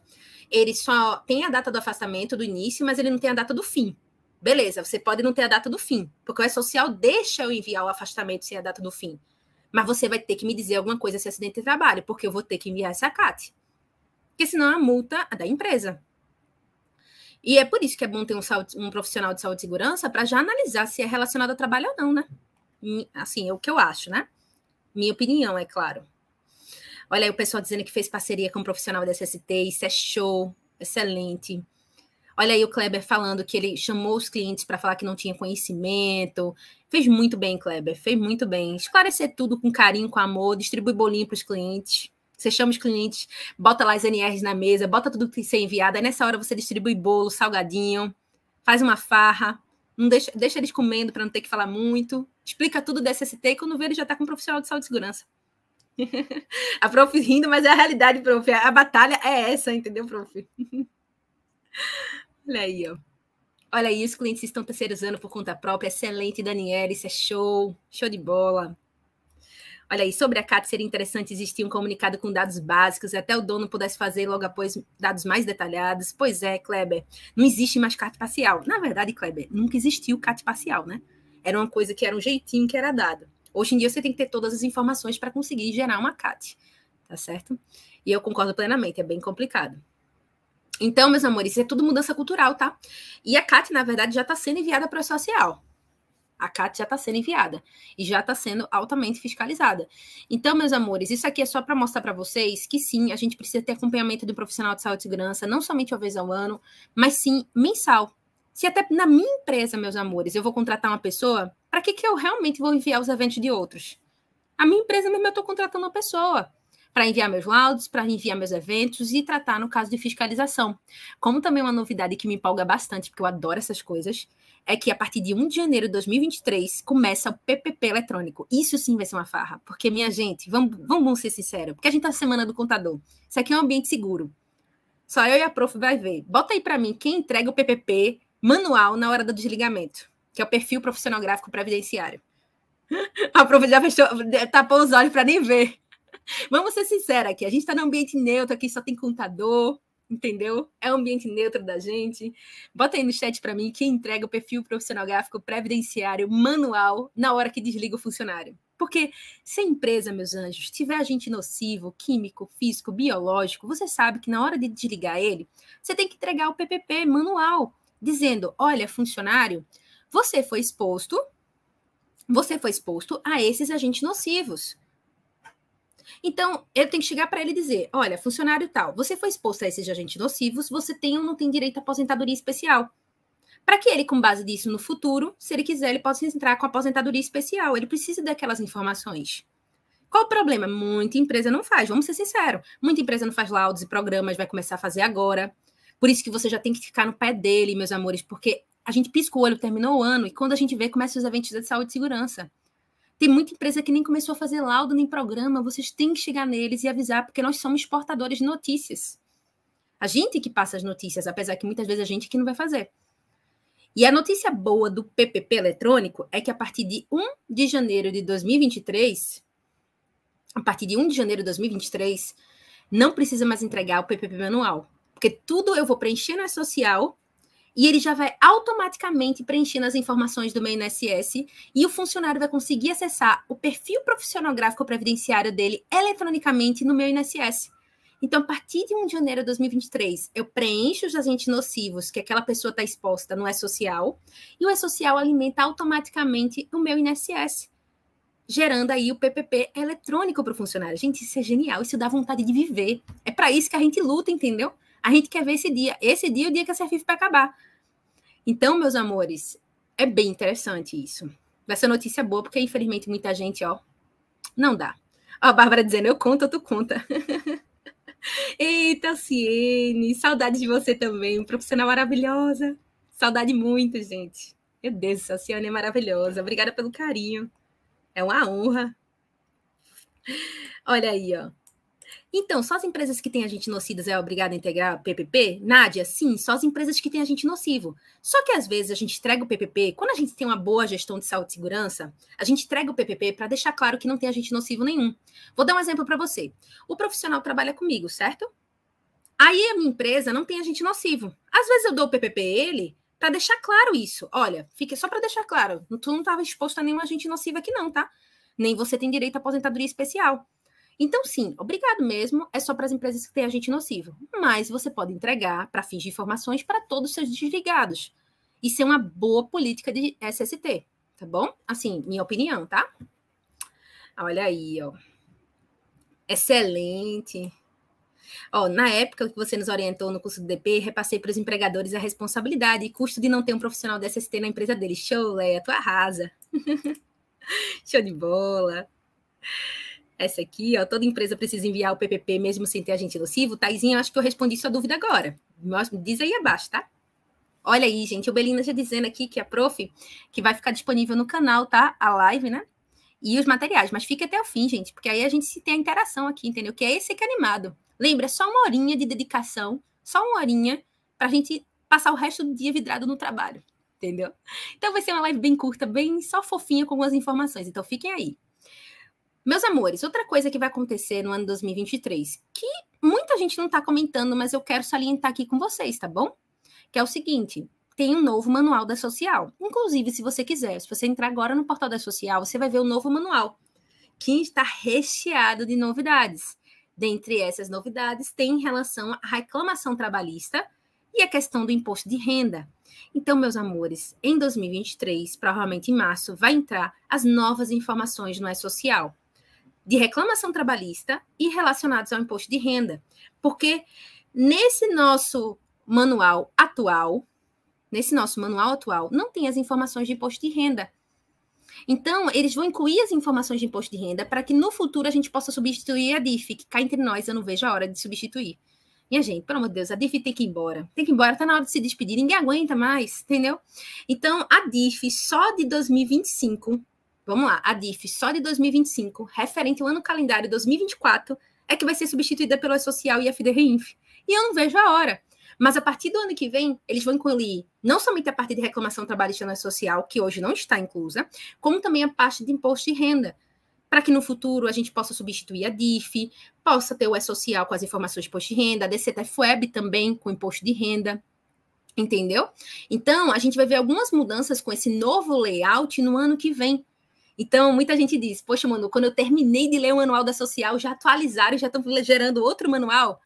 Ele só tem a data do afastamento, do início, mas ele não tem a data do fim. Beleza, você pode não ter a data do fim, porque o E-Social deixa eu enviar o afastamento sem a data do fim. Mas você vai ter que me dizer alguma coisa se acidente de trabalho, porque eu vou ter que enviar essa CAT. Porque senão a multa é da empresa. E é por isso que é bom ter um, saúde, um profissional de saúde e segurança para já analisar se é relacionado ao trabalho ou não, né? Assim, é o que eu acho, né? Minha opinião, é claro. Olha aí o pessoal dizendo que fez parceria com um profissional da SST, isso é show, excelente. Olha aí o Kleber falando que ele chamou os clientes para falar que não tinha conhecimento. Fez muito bem, Kleber, fez muito bem. Esclarecer tudo com carinho, com amor, distribui bolinho para os clientes. Você chama os clientes, bota lá as NRs na mesa, bota tudo que ser enviado. Aí nessa hora você distribui bolo, salgadinho, faz uma farra, não deixa, deixa eles comendo para não ter que falar muito. Explica tudo da SST e quando vê ele já está com um profissional de saúde e segurança. a prof rindo, mas é a realidade, prof. A, a batalha é essa, entendeu, prof? Olha aí, ó. Olha aí, os clientes estão terceirizando por conta própria. Excelente, Daniela, isso é show. Show de bola. Olha aí, sobre a CAT seria interessante existir um comunicado com dados básicos, e até o dono pudesse fazer logo após dados mais detalhados. Pois é, Kleber, não existe mais CAT parcial. Na verdade, Kleber, nunca existiu CAT parcial, né? Era uma coisa que era um jeitinho que era dado. Hoje em dia você tem que ter todas as informações para conseguir gerar uma CAT, tá certo? E eu concordo plenamente, é bem complicado. Então, meus amores, isso é tudo mudança cultural, tá? E a Cat, na verdade, já está sendo enviada para o social. A CAT já está sendo enviada e já está sendo altamente fiscalizada. Então, meus amores, isso aqui é só para mostrar para vocês que sim, a gente precisa ter acompanhamento do profissional de saúde e segurança, não somente uma vez ao ano, mas sim mensal. Se até na minha empresa, meus amores, eu vou contratar uma pessoa, para que, que eu realmente vou enviar os eventos de outros? A minha empresa mesmo eu estou contratando uma pessoa para enviar meus laudos, para enviar meus eventos e tratar no caso de fiscalização. Como também uma novidade que me empolga bastante, porque eu adoro essas coisas, é que a partir de 1 de janeiro de 2023 começa o PPP eletrônico. Isso sim vai ser uma farra, porque, minha gente, vamos, vamos ser sinceros, porque a gente tá na semana do contador. Isso aqui é um ambiente seguro. Só eu e a prof vai ver. Bota aí para mim quem entrega o PPP manual na hora do desligamento, que é o perfil profissional gráfico previdenciário. A prof já fechou, tapou os olhos para nem ver. Vamos ser sinceros aqui, a gente está no ambiente neutro, aqui só tem contador, entendeu? É o ambiente neutro da gente. Bota aí no chat para mim quem entrega o perfil profissional gráfico previdenciário manual na hora que desliga o funcionário. Porque se a empresa, meus anjos, tiver agente nocivo, químico, físico, biológico, você sabe que na hora de desligar ele, você tem que entregar o PPP manual, dizendo: olha, funcionário, você foi exposto, você foi exposto a esses agentes nocivos. Então, eu tenho que chegar para ele e dizer: olha, funcionário tal, você foi exposto a esses agentes nocivos, você tem ou não tem direito à aposentadoria especial. Para que ele, com base disso, no futuro, se ele quiser, ele possa entrar com aposentadoria especial. Ele precisa daquelas informações. Qual o problema? Muita empresa não faz, vamos ser sinceros. Muita empresa não faz laudos e programas, vai começar a fazer agora. Por isso que você já tem que ficar no pé dele, meus amores, porque a gente pisca o olho, terminou o ano, e quando a gente vê, começa os eventos de saúde e segurança. Tem muita empresa que nem começou a fazer laudo nem programa, vocês têm que chegar neles e avisar, porque nós somos portadores de notícias. A gente que passa as notícias, apesar que muitas vezes a gente que não vai fazer. E a notícia boa do PPP eletrônico é que a partir de 1 de janeiro de 2023, a partir de 1 de janeiro de 2023, não precisa mais entregar o PPP manual, porque tudo eu vou preencher na social e ele já vai automaticamente preenchendo as informações do meu INSS e o funcionário vai conseguir acessar o perfil profissional gráfico previdenciário dele eletronicamente no meu INSS. Então, a partir de 1 de janeiro de 2023, eu preencho os agentes nocivos que aquela pessoa está exposta no E-Social, e o E-Social alimenta automaticamente o meu INSS, gerando aí o PPP eletrônico para o funcionário. Gente, isso é genial, isso dá vontade de viver. É para isso que a gente luta, entendeu? A gente quer ver esse dia. Esse dia é o dia que a Serfif vai acabar. Então, meus amores, é bem interessante isso. Vai ser notícia é boa, porque infelizmente muita gente, ó, não dá. Ó, a Bárbara dizendo, eu conto, tu conta. Eita, Ciene, saudade de você também, profissional maravilhosa. Saudade muito, gente. Meu Deus, a é maravilhosa. Obrigada pelo carinho. É uma honra. Olha aí, ó. Então, só as empresas que têm agente nocidas é obrigada a integrar PPP? Nádia, sim, só as empresas que têm agente nocivo. Só que às vezes a gente entrega o PPP, quando a gente tem uma boa gestão de saúde e segurança, a gente entrega o PPP para deixar claro que não tem agente nocivo nenhum. Vou dar um exemplo para você. O profissional trabalha comigo, certo? Aí a minha empresa não tem agente nocivo. Às vezes eu dou o PPP ele para deixar claro isso. Olha, fica só para deixar claro, tu não estava exposto a nenhum agente nocivo aqui não, tá? Nem você tem direito à aposentadoria especial. Então, sim, obrigado mesmo é só para as empresas que têm agente nocivo, mas você pode entregar para fins de informações para todos os seus desligados. Isso é uma boa política de SST, tá bom? Assim, minha opinião, tá? Olha aí, ó. Excelente. Ó, na época que você nos orientou no curso do DP, repassei para os empregadores a responsabilidade e custo de não ter um profissional de SST na empresa deles. Show, Leia, tu arrasa. Show de bola essa aqui, ó, toda empresa precisa enviar o PPP mesmo sem ter agente nocivo. Taizinha, acho que eu respondi sua dúvida agora. Diz aí abaixo, tá? Olha aí, gente, o Belina já dizendo aqui que a prof, que vai ficar disponível no canal, tá? A live, né? E os materiais, mas fique até o fim, gente, porque aí a gente se tem a interação aqui, entendeu? Que é esse que é animado. Lembra, só uma horinha de dedicação, só uma horinha, pra gente passar o resto do dia vidrado no trabalho, entendeu? Então vai ser uma live bem curta, bem só fofinha com algumas informações. Então fiquem aí. Meus amores, outra coisa que vai acontecer no ano 2023, que muita gente não está comentando, mas eu quero salientar aqui com vocês, tá bom? Que é o seguinte: tem um novo manual da social. Inclusive, se você quiser, se você entrar agora no portal da social, você vai ver o novo manual, que está recheado de novidades. Dentre essas novidades, tem em relação à reclamação trabalhista e a questão do imposto de renda. Então, meus amores, em 2023, provavelmente em março, vai entrar as novas informações no e-social de reclamação trabalhista e relacionados ao imposto de renda. Porque nesse nosso manual atual, nesse nosso manual atual, não tem as informações de imposto de renda. Então, eles vão incluir as informações de imposto de renda para que no futuro a gente possa substituir a DIF, que cá entre nós eu não vejo a hora de substituir. Minha gente, pelo amor de Deus, a DIF tem que ir embora. Tem que ir embora, tá na hora de se despedir, ninguém aguenta mais, entendeu? Então, a DIF só de 2025 Vamos lá, a DIF só de 2025, referente ao ano calendário 2024, é que vai ser substituída pela Social e a FIDREINF. E eu não vejo a hora. Mas a partir do ano que vem, eles vão incluir não somente a parte de reclamação trabalhista na social, que hoje não está inclusa, como também a parte de imposto de renda, para que no futuro a gente possa substituir a DIF, possa ter o E-Social com as informações de imposto de renda, a DCTF Web também com imposto de renda. Entendeu? Então, a gente vai ver algumas mudanças com esse novo layout no ano que vem. Então, muita gente diz: Poxa, mano, quando eu terminei de ler o manual da social, já atualizaram, já estão gerando outro manual.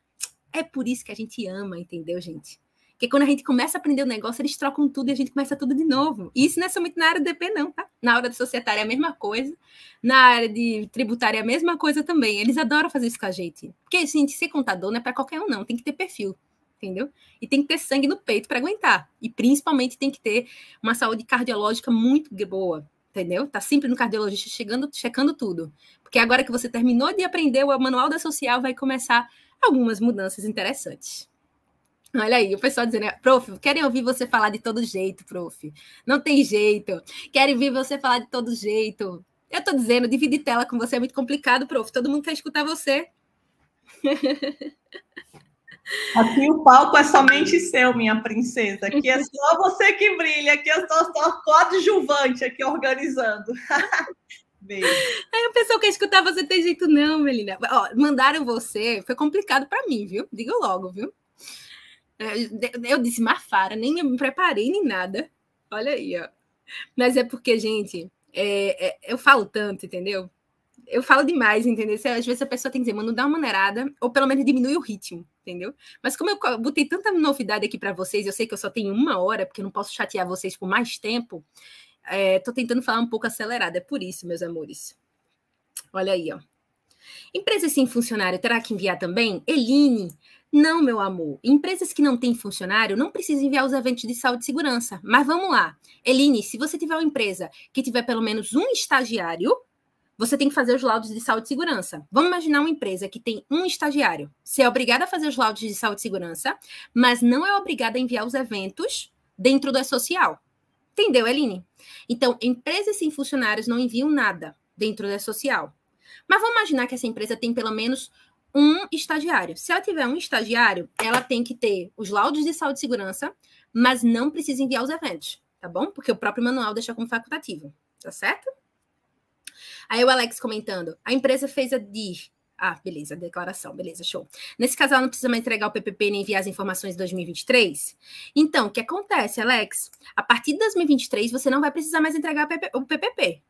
É por isso que a gente ama, entendeu, gente? Porque quando a gente começa a aprender o um negócio, eles trocam tudo e a gente começa tudo de novo. E isso não é somente na área do DP, não, tá? Na área de societária é a mesma coisa, na área de tributária é a mesma coisa também. Eles adoram fazer isso com a gente. Porque, gente, ser contador não é para qualquer um, não. Tem que ter perfil entendeu? E tem que ter sangue no peito para aguentar. E principalmente tem que ter uma saúde cardiológica muito boa entendeu? Tá sempre no cardiologista chegando, checando tudo. Porque agora que você terminou de aprender o manual da social, vai começar algumas mudanças interessantes. Olha aí, o pessoal dizendo, prof, querem ouvir você falar de todo jeito, prof. Não tem jeito. Querem ouvir você falar de todo jeito. Eu tô dizendo, dividir tela com você é muito complicado, prof. Todo mundo quer escutar você. Aqui o palco é somente seu, minha princesa. Aqui é só você que brilha, aqui eu é sou só coadjuvante aqui organizando. Beijo. Aí o pessoal quer escutar você tem jeito, não, Melina. Ó, mandaram você, foi complicado para mim, viu? Diga logo, viu? É, eu disse Mafara, nem me preparei nem nada. Olha aí, ó. Mas é porque, gente, é, é, eu falo tanto, entendeu? eu falo demais, entendeu? Às vezes a pessoa tem que dizer, mano, dá uma maneirada, ou pelo menos diminui o ritmo, entendeu? Mas como eu botei tanta novidade aqui para vocês, eu sei que eu só tenho uma hora, porque eu não posso chatear vocês por mais tempo, é, tô tentando falar um pouco acelerada, é por isso, meus amores. Olha aí, ó. Empresa sem funcionário terá que enviar também? Eline, não, meu amor. Empresas que não têm funcionário não precisam enviar os eventos de saúde e segurança. Mas vamos lá. Eline, se você tiver uma empresa que tiver pelo menos um estagiário, você tem que fazer os laudos de saúde e segurança. Vamos imaginar uma empresa que tem um estagiário. Você é obrigada a fazer os laudos de saúde e segurança, mas não é obrigada a enviar os eventos dentro da social. Entendeu, Eline? Então, empresas sem funcionários não enviam nada dentro da social. Mas vamos imaginar que essa empresa tem pelo menos um estagiário. Se ela tiver um estagiário, ela tem que ter os laudos de saúde e segurança, mas não precisa enviar os eventos, tá bom? Porque o próprio manual deixa como facultativo, tá certo? Aí o Alex comentando: a empresa fez a DIR. Ah, beleza, declaração, beleza, show. Nesse caso, ela não precisa mais entregar o PPP nem enviar as informações de 2023? Então, o que acontece, Alex? A partir de 2023, você não vai precisar mais entregar o PPP.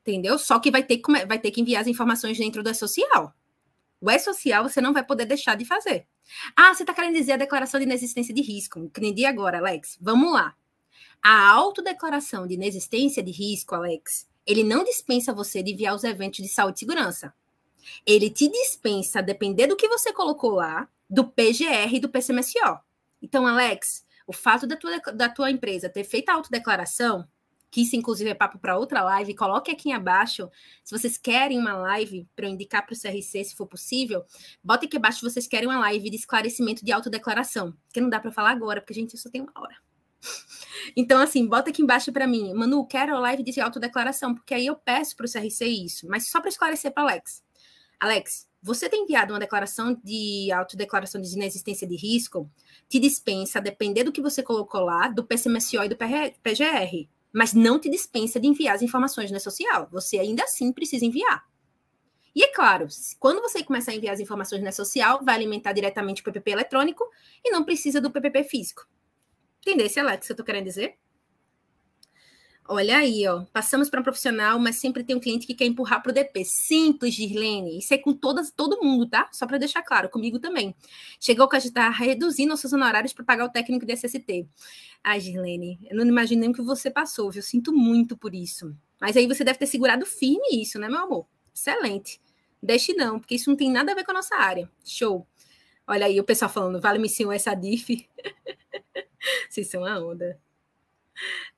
Entendeu? Só que vai ter que, vai ter que enviar as informações dentro e é social. O E-Social é você não vai poder deixar de fazer. Ah, você está querendo dizer a declaração de inexistência de risco. Entendi agora, Alex. Vamos lá. A autodeclaração de inexistência de risco, Alex, ele não dispensa você de enviar os eventos de saúde e segurança. Ele te dispensa, depender do que você colocou lá, do PGR e do PCMSO. Então, Alex, o fato da tua, da tua empresa ter feito a autodeclaração, que isso inclusive é papo para outra live, coloque aqui abaixo, se vocês querem uma live para eu indicar para o CRC, se for possível, bota aqui abaixo se vocês querem uma live de esclarecimento de autodeclaração, que não dá para falar agora, porque a gente só tem uma hora. Então, assim, bota aqui embaixo para mim. Manu, quero a live de autodeclaração, porque aí eu peço para o CRC isso, mas só para esclarecer para Alex. Alex, você tem enviado uma declaração de autodeclaração de inexistência de risco, te dispensa, depender do que você colocou lá, do PCMSO e do PGR, mas não te dispensa de enviar as informações na social. Você ainda assim precisa enviar. E é claro, quando você começar a enviar as informações na social, vai alimentar diretamente o PPP eletrônico e não precisa do PPP físico. Tendência, Alex, eu tô querendo dizer. Olha aí, ó. Passamos para um profissional, mas sempre tem um cliente que quer empurrar para o DP. Simples, Girlene. Isso é com todas, todo mundo, tá? Só para deixar claro, comigo também. Chegou que a gente está reduzindo os seus honorários para pagar o técnico de SST. Ai, Girlene, eu não imagino nem o que você passou, viu? Sinto muito por isso. Mas aí você deve ter segurado firme isso, né, meu amor? Excelente. Deixe não, porque isso não tem nada a ver com a nossa área. Show. Olha aí o pessoal falando, vale-me sim essa DIF. Vocês são a onda.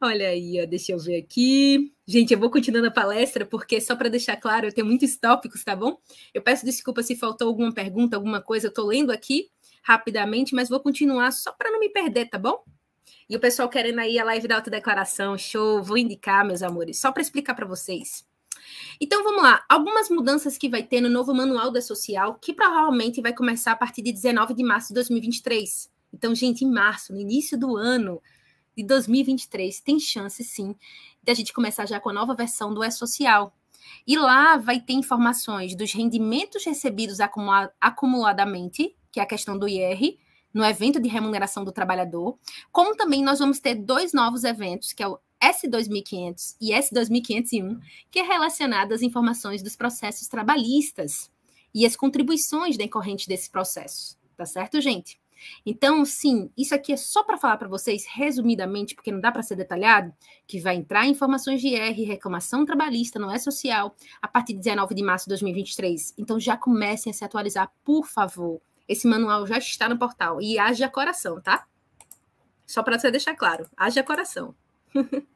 Olha aí, ó, deixa eu ver aqui. Gente, eu vou continuando a palestra, porque só para deixar claro, eu tenho muitos tópicos, tá bom? Eu peço desculpa se faltou alguma pergunta, alguma coisa, eu estou lendo aqui rapidamente, mas vou continuar só para não me perder, tá bom? E o pessoal querendo aí a live da autodeclaração, show, vou indicar, meus amores, só para explicar para vocês. Então vamos lá, algumas mudanças que vai ter no novo Manual da Social, que provavelmente vai começar a partir de 19 de março de 2023. Então, gente, em março, no início do ano de 2023, tem chance sim de a gente começar já com a nova versão do E-Social. E lá vai ter informações dos rendimentos recebidos acumuladamente, que é a questão do IR, no evento de remuneração do trabalhador, como também nós vamos ter dois novos eventos, que é o S2500 e S2501, que é relacionado às informações dos processos trabalhistas e as contribuições decorrentes desses processos. Tá certo, gente? Então, sim, isso aqui é só para falar para vocês resumidamente, porque não dá para ser detalhado, que vai entrar informações de IR, reclamação trabalhista, não é social, a partir de 19 de março de 2023. Então, já comecem a se atualizar, por favor. Esse manual já está no portal e haja coração, tá? Só para você deixar claro, haja coração.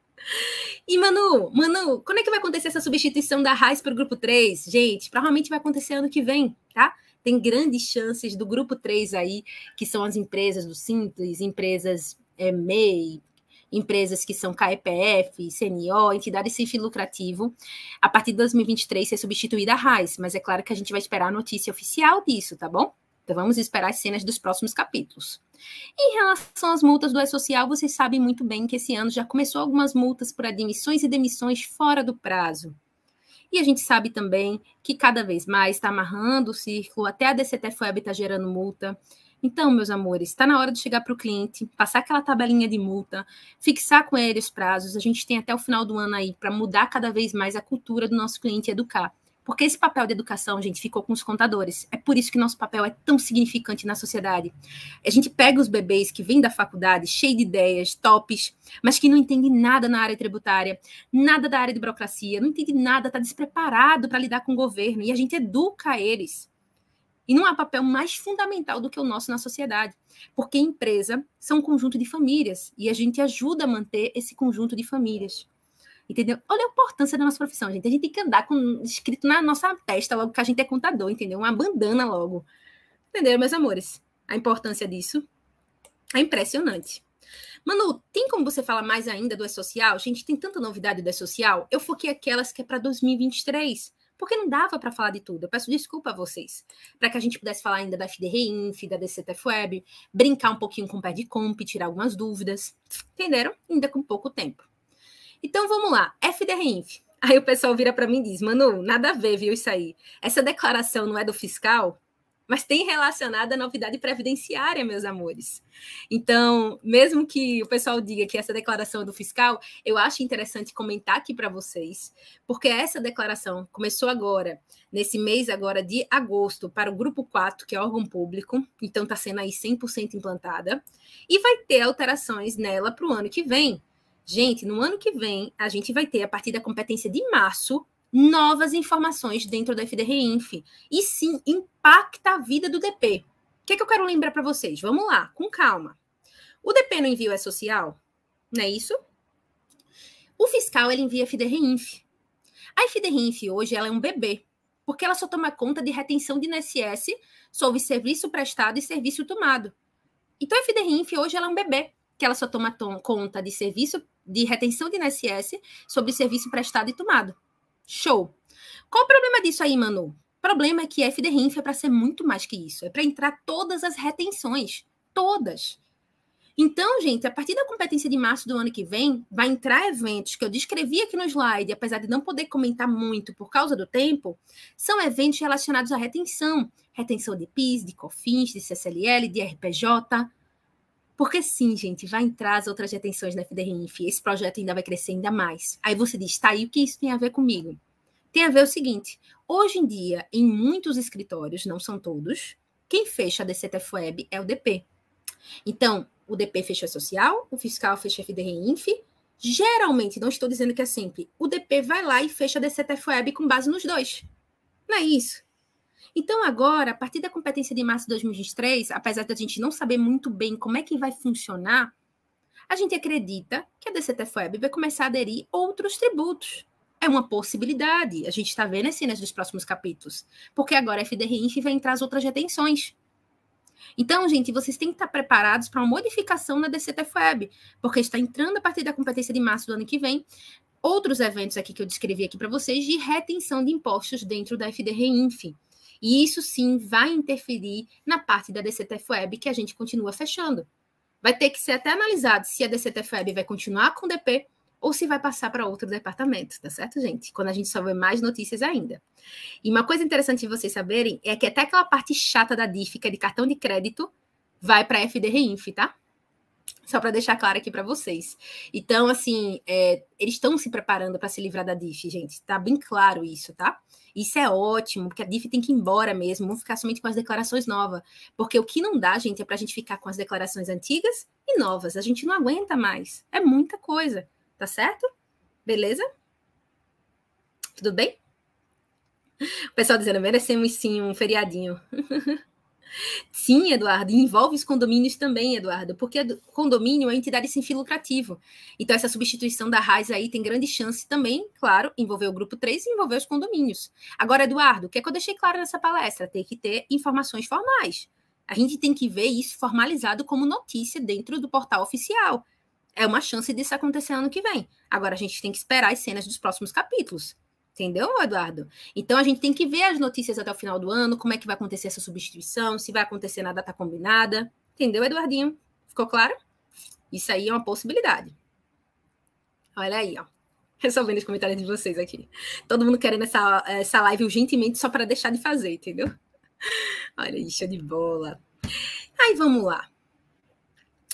E Manu, Manu, quando é que vai acontecer essa substituição da RAIS para o grupo 3? Gente, provavelmente vai acontecer ano que vem, tá? tem grandes chances do grupo 3 aí, que são as empresas do Simples, empresas é, MEI, empresas que são KEPF, CNO, entidades sem fim lucrativo, a partir de 2023 ser substituída a RAIS, mas é claro que a gente vai esperar a notícia oficial disso, tá bom? Então vamos esperar as cenas dos próximos capítulos. Em relação às multas do E-Social, vocês sabem muito bem que esse ano já começou algumas multas por admissões e demissões fora do prazo. E a gente sabe também que cada vez mais está amarrando o círculo, até a DCTFOEB está gerando multa. Então, meus amores, está na hora de chegar para o cliente, passar aquela tabelinha de multa, fixar com ele os prazos. A gente tem até o final do ano aí para mudar cada vez mais a cultura do nosso cliente e educar. Porque esse papel de educação, gente, ficou com os contadores. É por isso que nosso papel é tão significante na sociedade. A gente pega os bebês que vêm da faculdade, cheio de ideias, tops, mas que não entendem nada na área tributária, nada da área de burocracia, não entende nada, está despreparado para lidar com o governo. E a gente educa eles. E não há papel mais fundamental do que o nosso na sociedade, porque empresa são um conjunto de famílias e a gente ajuda a manter esse conjunto de famílias entendeu? Olha a importância da nossa profissão, gente. A gente tem que andar com escrito na nossa testa logo que a gente é contador, entendeu? Uma bandana logo. Entenderam, meus amores? A importância disso é impressionante. Manu, tem como você falar mais ainda do E-Social? Gente, tem tanta novidade do E-Social. Eu foquei aquelas que é para 2023 porque não dava para falar de tudo. Eu peço desculpa a vocês, para que a gente pudesse falar ainda da FDRINF, da DCTFweb, brincar um pouquinho com o pé de comp, tirar algumas dúvidas, entenderam? Ainda com pouco tempo. Então vamos lá, FDRINF. Aí o pessoal vira para mim e diz: Manu, nada a ver, viu, isso aí. Essa declaração não é do fiscal? mas tem relacionada à novidade previdenciária, meus amores. Então, mesmo que o pessoal diga que essa declaração é do fiscal, eu acho interessante comentar aqui para vocês, porque essa declaração começou agora, nesse mês agora de agosto, para o grupo 4, que é órgão público, então está sendo aí 100% implantada, e vai ter alterações nela para o ano que vem. Gente, no ano que vem, a gente vai ter, a partir da competência de março, novas informações dentro da FDRINF. E sim, impacta a vida do DP. O que, é que eu quero lembrar para vocês? Vamos lá, com calma. O DP no envio é social, não é isso? O fiscal, ele envia a FDRINF. A FDRINF hoje, ela é um bebê, porque ela só toma conta de retenção de INSS sobre serviço prestado e serviço tomado. Então, a FDRINF hoje, ela é um bebê que ela só toma conta de serviço de retenção de INSS sobre serviço prestado e tomado. Show. Qual o problema disso aí, Manu? O problema é que a FDRINF é para ser muito mais que isso. É para entrar todas as retenções. Todas. Então, gente, a partir da competência de março do ano que vem, vai entrar eventos que eu descrevi aqui no slide, apesar de não poder comentar muito por causa do tempo, são eventos relacionados à retenção. Retenção de PIS, de COFINS, de CSLL, de RPJ. Porque sim, gente, vai entrar as outras retenções na FDRINF, esse projeto ainda vai crescer ainda mais. Aí você diz, tá, e o que isso tem a ver comigo? Tem a ver o seguinte, hoje em dia, em muitos escritórios, não são todos, quem fecha a DCTF-Web é o DP. Então, o DP fecha a social, o fiscal fecha a FDRINF, geralmente, não estou dizendo que é sempre, o DP vai lá e fecha a DCTF-Web com base nos dois. Não é isso? Então, agora, a partir da competência de março de 2023, apesar de a gente não saber muito bem como é que vai funcionar, a gente acredita que a DCTFEB vai começar a aderir outros tributos. É uma possibilidade. A gente está vendo as cenas dos próximos capítulos. Porque agora a FDRINF vai entrar as outras retenções. Então, gente, vocês têm que estar preparados para uma modificação na DCTFEB, porque está entrando a partir da competência de março do ano que vem outros eventos aqui que eu descrevi aqui para vocês de retenção de impostos dentro da FDRINF. E isso sim vai interferir na parte da DCTF-Web que a gente continua fechando. Vai ter que ser até analisado se a DCTF-Web vai continuar com o DP ou se vai passar para outro departamento, tá certo, gente? Quando a gente só vê mais notícias ainda. E uma coisa interessante de vocês saberem é que até aquela parte chata da DIF, que é de cartão de crédito, vai para a Reinf, tá? Só para deixar claro aqui para vocês. Então, assim, é, eles estão se preparando para se livrar da DIF, gente. Tá bem claro isso, tá? Isso é ótimo, porque a DIF tem que ir embora mesmo, vamos ficar somente com as declarações novas. Porque o que não dá, gente, é para a gente ficar com as declarações antigas e novas. A gente não aguenta mais. É muita coisa, tá certo? Beleza? Tudo bem? O pessoal dizendo, merecemos sim um feriadinho. Sim, Eduardo, envolve os condomínios também, Eduardo, porque condomínio é entidade sem fim lucrativo. Então, essa substituição da RAIS aí tem grande chance também, claro, envolver o grupo 3 e envolver os condomínios. Agora, Eduardo, o que é que eu deixei claro nessa palestra? Tem que ter informações formais. A gente tem que ver isso formalizado como notícia dentro do portal oficial. É uma chance disso acontecer ano que vem. Agora, a gente tem que esperar as cenas dos próximos capítulos. Entendeu, Eduardo? Então a gente tem que ver as notícias até o final do ano, como é que vai acontecer essa substituição, se vai acontecer na data combinada. Entendeu, Eduardinho? Ficou claro? Isso aí é uma possibilidade. Olha aí, ó. Resolvendo os comentários de vocês aqui. Todo mundo querendo essa, essa live urgentemente só para deixar de fazer, entendeu? Olha aí, show de bola. Aí vamos lá.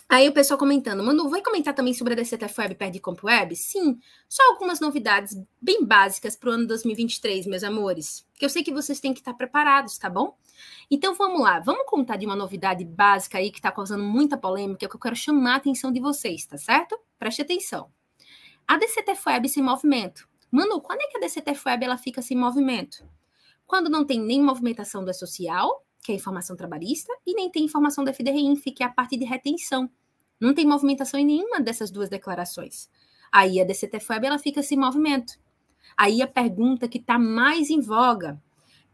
Aí o pessoal comentando, Manu, vai comentar também sobre a DCTF Web perde de Comp Web? Sim, só algumas novidades bem básicas para o ano 2023, meus amores. Que eu sei que vocês têm que estar tá preparados, tá bom? Então vamos lá, vamos contar de uma novidade básica aí que está causando muita polêmica, que eu quero chamar a atenção de vocês, tá certo? Preste atenção. A DCTF Web sem movimento. Manu, quando é que a DCTF Web ela fica sem movimento? Quando não tem nem movimentação do E-Social, que é a informação trabalhista, e nem tem informação da FDRINF, que é a parte de retenção. Não tem movimentação em nenhuma dessas duas declarações. Aí a DCTFEB ela fica sem movimento. Aí a pergunta que está mais em voga.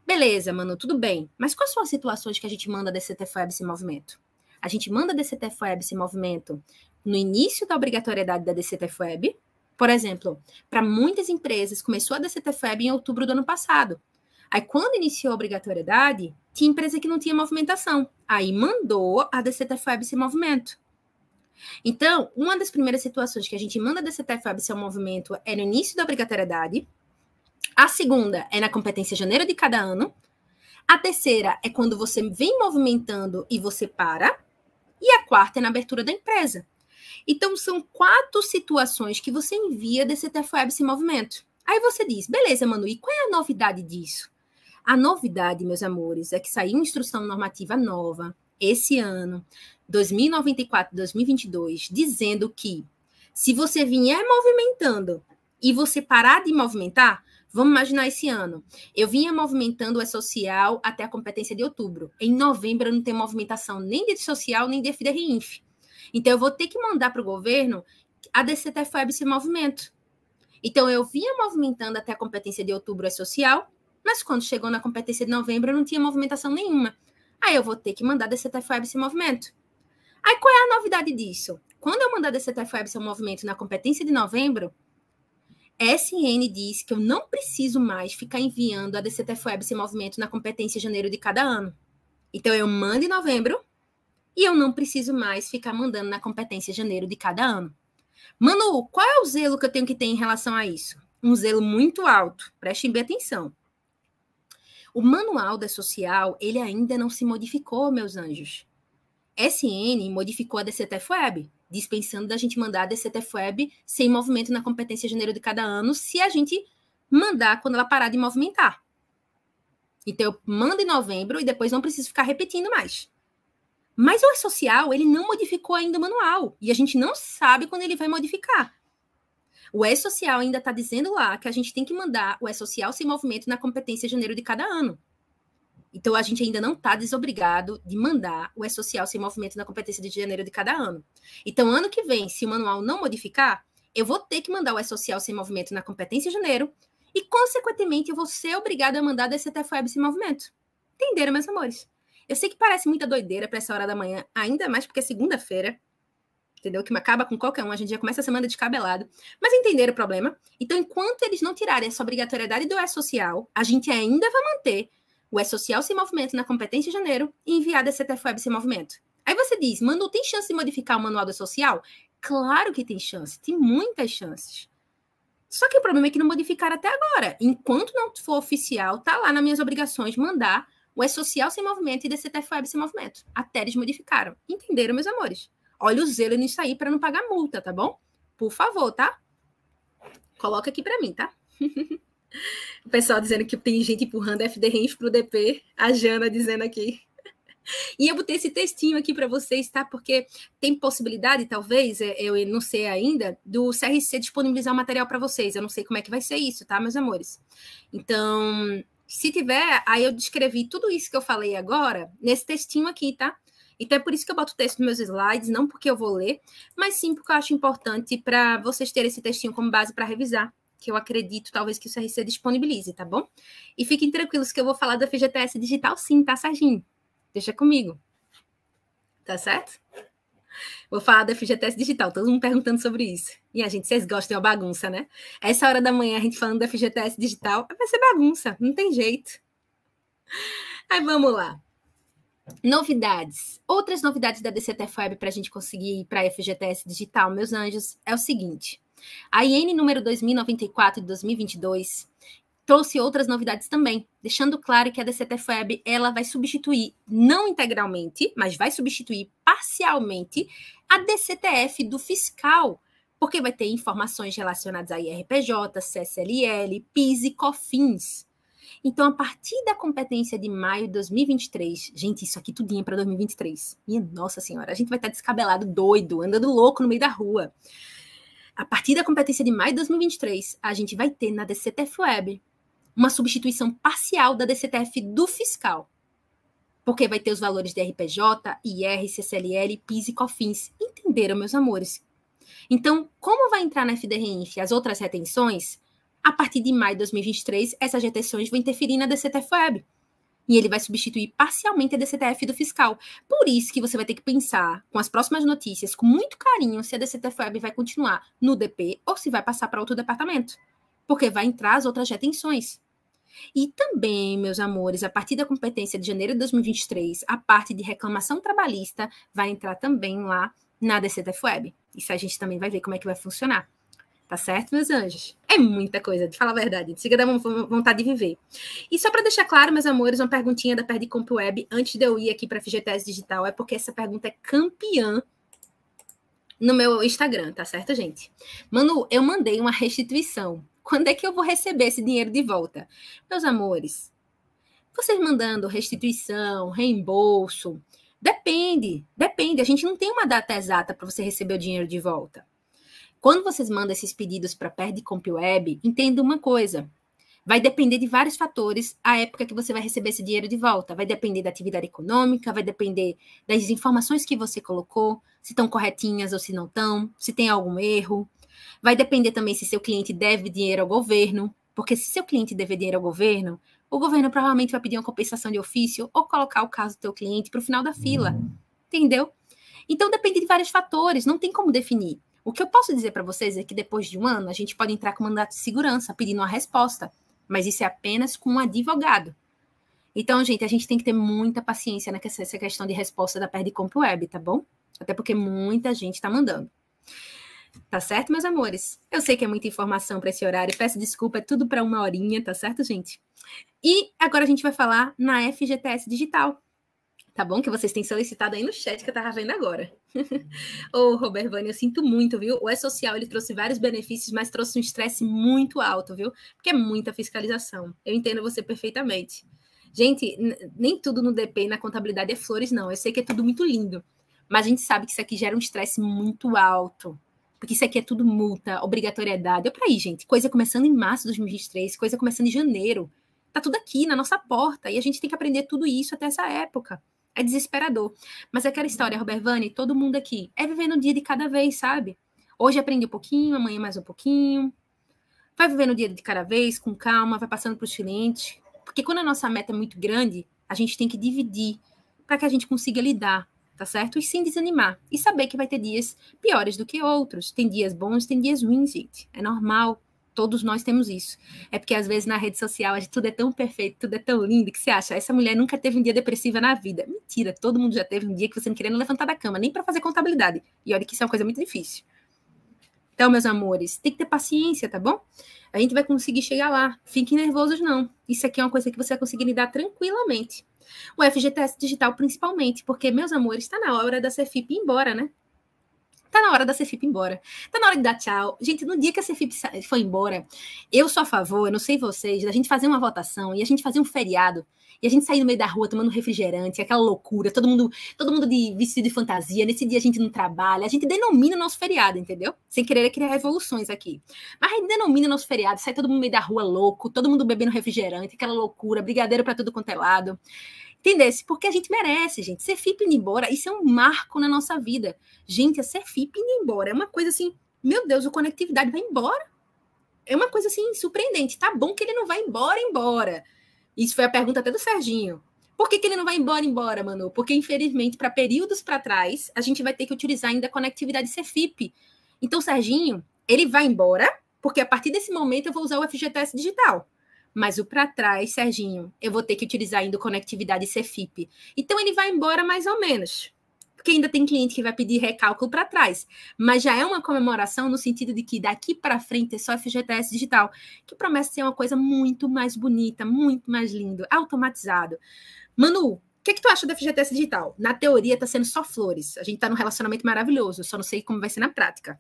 Beleza, mano, tudo bem. Mas quais são as situações que a gente manda a DCTFEB sem movimento? A gente manda a DCTFEB sem movimento no início da obrigatoriedade da DCTFEB. Por exemplo, para muitas empresas, começou a DCTFEB em outubro do ano passado. Aí, quando iniciou a obrigatoriedade, tinha empresa que não tinha movimentação. Aí mandou a DCTFAB ser movimento. Então, uma das primeiras situações que a gente manda a DCTFAB sem movimento é no início da obrigatoriedade. A segunda é na competência janeiro de cada ano. A terceira é quando você vem movimentando e você para. E a quarta é na abertura da empresa. Então, são quatro situações que você envia DCTFAB sem movimento. Aí você diz, beleza, Manu, e qual é a novidade disso? A novidade, meus amores, é que saiu uma instrução normativa nova esse ano, 2094-2022, dizendo que se você vier movimentando e você parar de movimentar, vamos imaginar esse ano, eu vinha movimentando o social até a competência de outubro. Em novembro eu não tenho movimentação nem de social, nem de FDRINF. Então eu vou ter que mandar para o governo a DCTFEB esse movimento. Então eu vinha movimentando até a competência de outubro é social, mas quando chegou na competência de novembro, eu não tinha movimentação nenhuma. Aí eu vou ter que mandar a Web esse movimento. Aí qual é a novidade disso? Quando eu mandar a Web seu movimento na competência de novembro, SN diz que eu não preciso mais ficar enviando a Web esse movimento na competência de janeiro de cada ano. Então eu mando em novembro e eu não preciso mais ficar mandando na competência de janeiro de cada ano. Manu, qual é o zelo que eu tenho que ter em relação a isso? Um zelo muito alto, prestem bem atenção. O manual da social, ele ainda não se modificou, meus anjos. SN modificou a DCTF-Web, dispensando da gente mandar a DCTF-Web sem movimento na competência de janeiro de cada ano, se a gente mandar quando ela parar de movimentar. Então, eu mando em novembro e depois não preciso ficar repetindo mais. Mas o social, ele não modificou ainda o manual. E a gente não sabe quando ele vai modificar. O E-Social ainda está dizendo lá que a gente tem que mandar o E-Social sem movimento na competência de janeiro de cada ano. Então, a gente ainda não está desobrigado de mandar o E-Social sem movimento na competência de janeiro de cada ano. Então, ano que vem, se o manual não modificar, eu vou ter que mandar o E-Social sem movimento na competência de janeiro e, consequentemente, eu vou ser obrigado a mandar da CTFOEB sem movimento. Entenderam, meus amores? Eu sei que parece muita doideira para essa hora da manhã, ainda mais porque é segunda-feira, entendeu? Que acaba com qualquer um, a gente já começa a semana de cabelado. Mas entenderam o problema? Então, enquanto eles não tirarem essa obrigatoriedade do E-Social, a gente ainda vai manter o E-Social sem movimento na competência de janeiro e enviar a CTF Web sem movimento. Aí você diz, Manu, tem chance de modificar o manual do E-Social? Claro que tem chance, tem muitas chances. Só que o problema é que não modificaram até agora. Enquanto não for oficial, tá lá nas minhas obrigações mandar o E-Social sem movimento e DCTF Web sem movimento. Até eles modificaram. Entenderam, meus amores? Olha o zelo nisso aí para não pagar multa, tá bom? Por favor, tá? Coloca aqui para mim, tá? o pessoal dizendo que tem gente empurrando FDRs para o DP. A Jana dizendo aqui. E eu botei esse textinho aqui para vocês, tá? Porque tem possibilidade, talvez, é, eu não sei ainda, do CRC disponibilizar o material para vocês. Eu não sei como é que vai ser isso, tá, meus amores? Então, se tiver, aí eu descrevi tudo isso que eu falei agora nesse textinho aqui, tá? Então é por isso que eu boto o texto nos meus slides, não porque eu vou ler, mas sim porque eu acho importante para vocês terem esse textinho como base para revisar, que eu acredito talvez que o CRC disponibilize, tá bom? E fiquem tranquilos que eu vou falar da FGTS digital sim, tá, Serginho? Deixa comigo. Tá certo? Vou falar da FGTS digital, todo mundo perguntando sobre isso. E a gente, vocês gostam, de é uma bagunça, né? Essa hora da manhã, a gente falando da FGTS digital, vai ser bagunça, não tem jeito. Aí vamos lá. Novidades. Outras novidades da DC Web para a gente conseguir ir para a FGTS Digital, meus anjos, é o seguinte. A IN número 2094 de 2022 trouxe outras novidades também, deixando claro que a DCTFeb ela vai substituir não integralmente, mas vai substituir parcialmente a DCTF do fiscal, porque vai ter informações relacionadas a IRPJ, CSLL, PIS e COFINS. Então, a partir da competência de maio de 2023, gente, isso aqui tudinho é para 2023. Minha nossa senhora, a gente vai estar tá descabelado, doido, andando louco no meio da rua. A partir da competência de maio de 2023, a gente vai ter na DCTF Web uma substituição parcial da DCTF do fiscal. Porque vai ter os valores de RPJ, IR, CCLL, PIS e COFINS. Entenderam, meus amores? Então, como vai entrar na FDRINF as outras retenções, a partir de maio de 2023, essas retenções vão interferir na DCTF-Web. E ele vai substituir parcialmente a DCTF do fiscal. Por isso que você vai ter que pensar com as próximas notícias com muito carinho se a DCTF-Web vai continuar no DP ou se vai passar para outro departamento. Porque vai entrar as outras retenções. E também, meus amores, a partir da competência de janeiro de 2023, a parte de reclamação trabalhista vai entrar também lá na DCTF Web. Isso a gente também vai ver como é que vai funcionar. Tá certo, meus anjos? É muita coisa, de falar a verdade. Chega dá vontade de viver. E só para deixar claro, meus amores, uma perguntinha da Perdicomp Web, antes de eu ir aqui para a FGTS Digital, é porque essa pergunta é campeã no meu Instagram, tá certo, gente? Manu, eu mandei uma restituição. Quando é que eu vou receber esse dinheiro de volta? Meus amores, vocês mandando restituição, reembolso, depende, depende. A gente não tem uma data exata para você receber o dinheiro de volta. Quando vocês mandam esses pedidos para perto de Compuweb, entenda uma coisa. Vai depender de vários fatores a época que você vai receber esse dinheiro de volta. Vai depender da atividade econômica, vai depender das informações que você colocou, se estão corretinhas ou se não estão, se tem algum erro. Vai depender também se seu cliente deve dinheiro ao governo, porque se seu cliente dever dinheiro ao governo, o governo provavelmente vai pedir uma compensação de ofício ou colocar o caso do teu cliente para o final da fila. Entendeu? Então depende de vários fatores, não tem como definir. O que eu posso dizer para vocês é que depois de um ano a gente pode entrar com mandato de segurança pedindo uma resposta, mas isso é apenas com um advogado. Então, gente, a gente tem que ter muita paciência nessa questão de resposta da Perdicomp Web, tá bom? Até porque muita gente está mandando. Tá certo, meus amores? Eu sei que é muita informação para esse horário, peço desculpa, é tudo para uma horinha, tá certo, gente? E agora a gente vai falar na FGTS Digital, tá bom? Que vocês têm solicitado aí no chat que eu tava vendo agora. Ô, Robert Vani, eu sinto muito, viu? O E-Social, ele trouxe vários benefícios, mas trouxe um estresse muito alto, viu? Porque é muita fiscalização. Eu entendo você perfeitamente. Gente, nem tudo no DP e na contabilidade é flores, não. Eu sei que é tudo muito lindo, mas a gente sabe que isso aqui gera um estresse muito alto. Porque isso aqui é tudo multa, obrigatoriedade. É para aí, gente. Coisa começando em março de 2023, coisa começando em janeiro. Tá tudo aqui na nossa porta e a gente tem que aprender tudo isso até essa época. É desesperador. Mas é aquela história, Robert Vani, todo mundo aqui, é vivendo o dia de cada vez, sabe? Hoje aprende um pouquinho, amanhã mais um pouquinho. Vai vivendo o dia de cada vez, com calma, vai passando para os clientes. Porque quando a nossa meta é muito grande, a gente tem que dividir para que a gente consiga lidar, tá certo? E sem desanimar. E saber que vai ter dias piores do que outros. Tem dias bons, tem dias ruins, gente. É normal. Todos nós temos isso. É porque às vezes na rede social tudo é tão perfeito, tudo é tão lindo que você acha, essa mulher nunca teve um dia depressiva na vida. Mentira, todo mundo já teve um dia que você não queria não levantar da cama, nem para fazer contabilidade. E olha que isso é uma coisa muito difícil. Então, meus amores, tem que ter paciência, tá bom? A gente vai conseguir chegar lá. Fiquem nervosos, não. Isso aqui é uma coisa que você vai conseguir lidar tranquilamente. O FGTS digital, principalmente, porque, meus amores, está na hora da CEFIP ir embora, né? Tá na hora da Cefip ir embora. Tá na hora de dar tchau. Gente, no dia que a Cefip foi embora, eu sou a favor, eu não sei vocês, da gente fazer uma votação e a gente fazer um feriado. E a gente sair no meio da rua tomando refrigerante, aquela loucura, todo mundo, todo mundo de vestido de fantasia. Nesse dia a gente não trabalha, a gente denomina o nosso feriado, entendeu? Sem querer criar revoluções aqui. Mas a gente denomina o nosso feriado, sai todo mundo no meio da rua louco, todo mundo bebendo refrigerante, aquela loucura, brigadeiro para tudo quanto é lado. Entendesse? Porque a gente merece, gente. Ser FIP indo embora, isso é um marco na nossa vida. Gente, a é ser FIP indo embora é uma coisa assim, meu Deus, o conectividade vai embora. É uma coisa assim surpreendente. Tá bom que ele não vai embora, embora. Isso foi a pergunta até do Serginho. Por que, que ele não vai embora, embora, Manu? Porque, infelizmente, para períodos para trás, a gente vai ter que utilizar ainda a conectividade Cefip. Então, Serginho, ele vai embora, porque a partir desse momento eu vou usar o FGTS digital. Mas o para trás, Serginho, eu vou ter que utilizar ainda conectividade Cefip. Então ele vai embora mais ou menos. Porque ainda tem cliente que vai pedir recálculo para trás. Mas já é uma comemoração no sentido de que daqui para frente é só FGTS digital, que promete ser uma coisa muito mais bonita, muito mais lindo, automatizado. Manu, o que, é que tu acha da FGTS digital? Na teoria, está sendo só flores. A gente está num relacionamento maravilhoso, só não sei como vai ser na prática.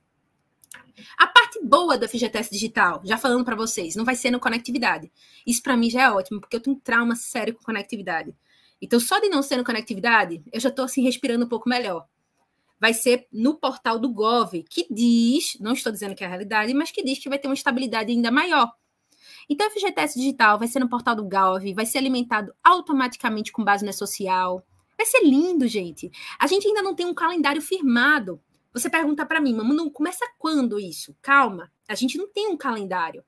A parte boa do FGTS digital, já falando para vocês, não vai ser no conectividade. Isso para mim já é ótimo, porque eu tenho um trauma sério com conectividade. Então, só de não ser no conectividade, eu já estou assim respirando um pouco melhor. Vai ser no portal do Gov, que diz, não estou dizendo que é a realidade, mas que diz que vai ter uma estabilidade ainda maior. Então, o FGTS digital vai ser no portal do Gov, vai ser alimentado automaticamente com base na social. Vai ser lindo, gente. A gente ainda não tem um calendário firmado. Você pergunta para mim, mamãe, não começa quando isso? Calma, a gente não tem um calendário.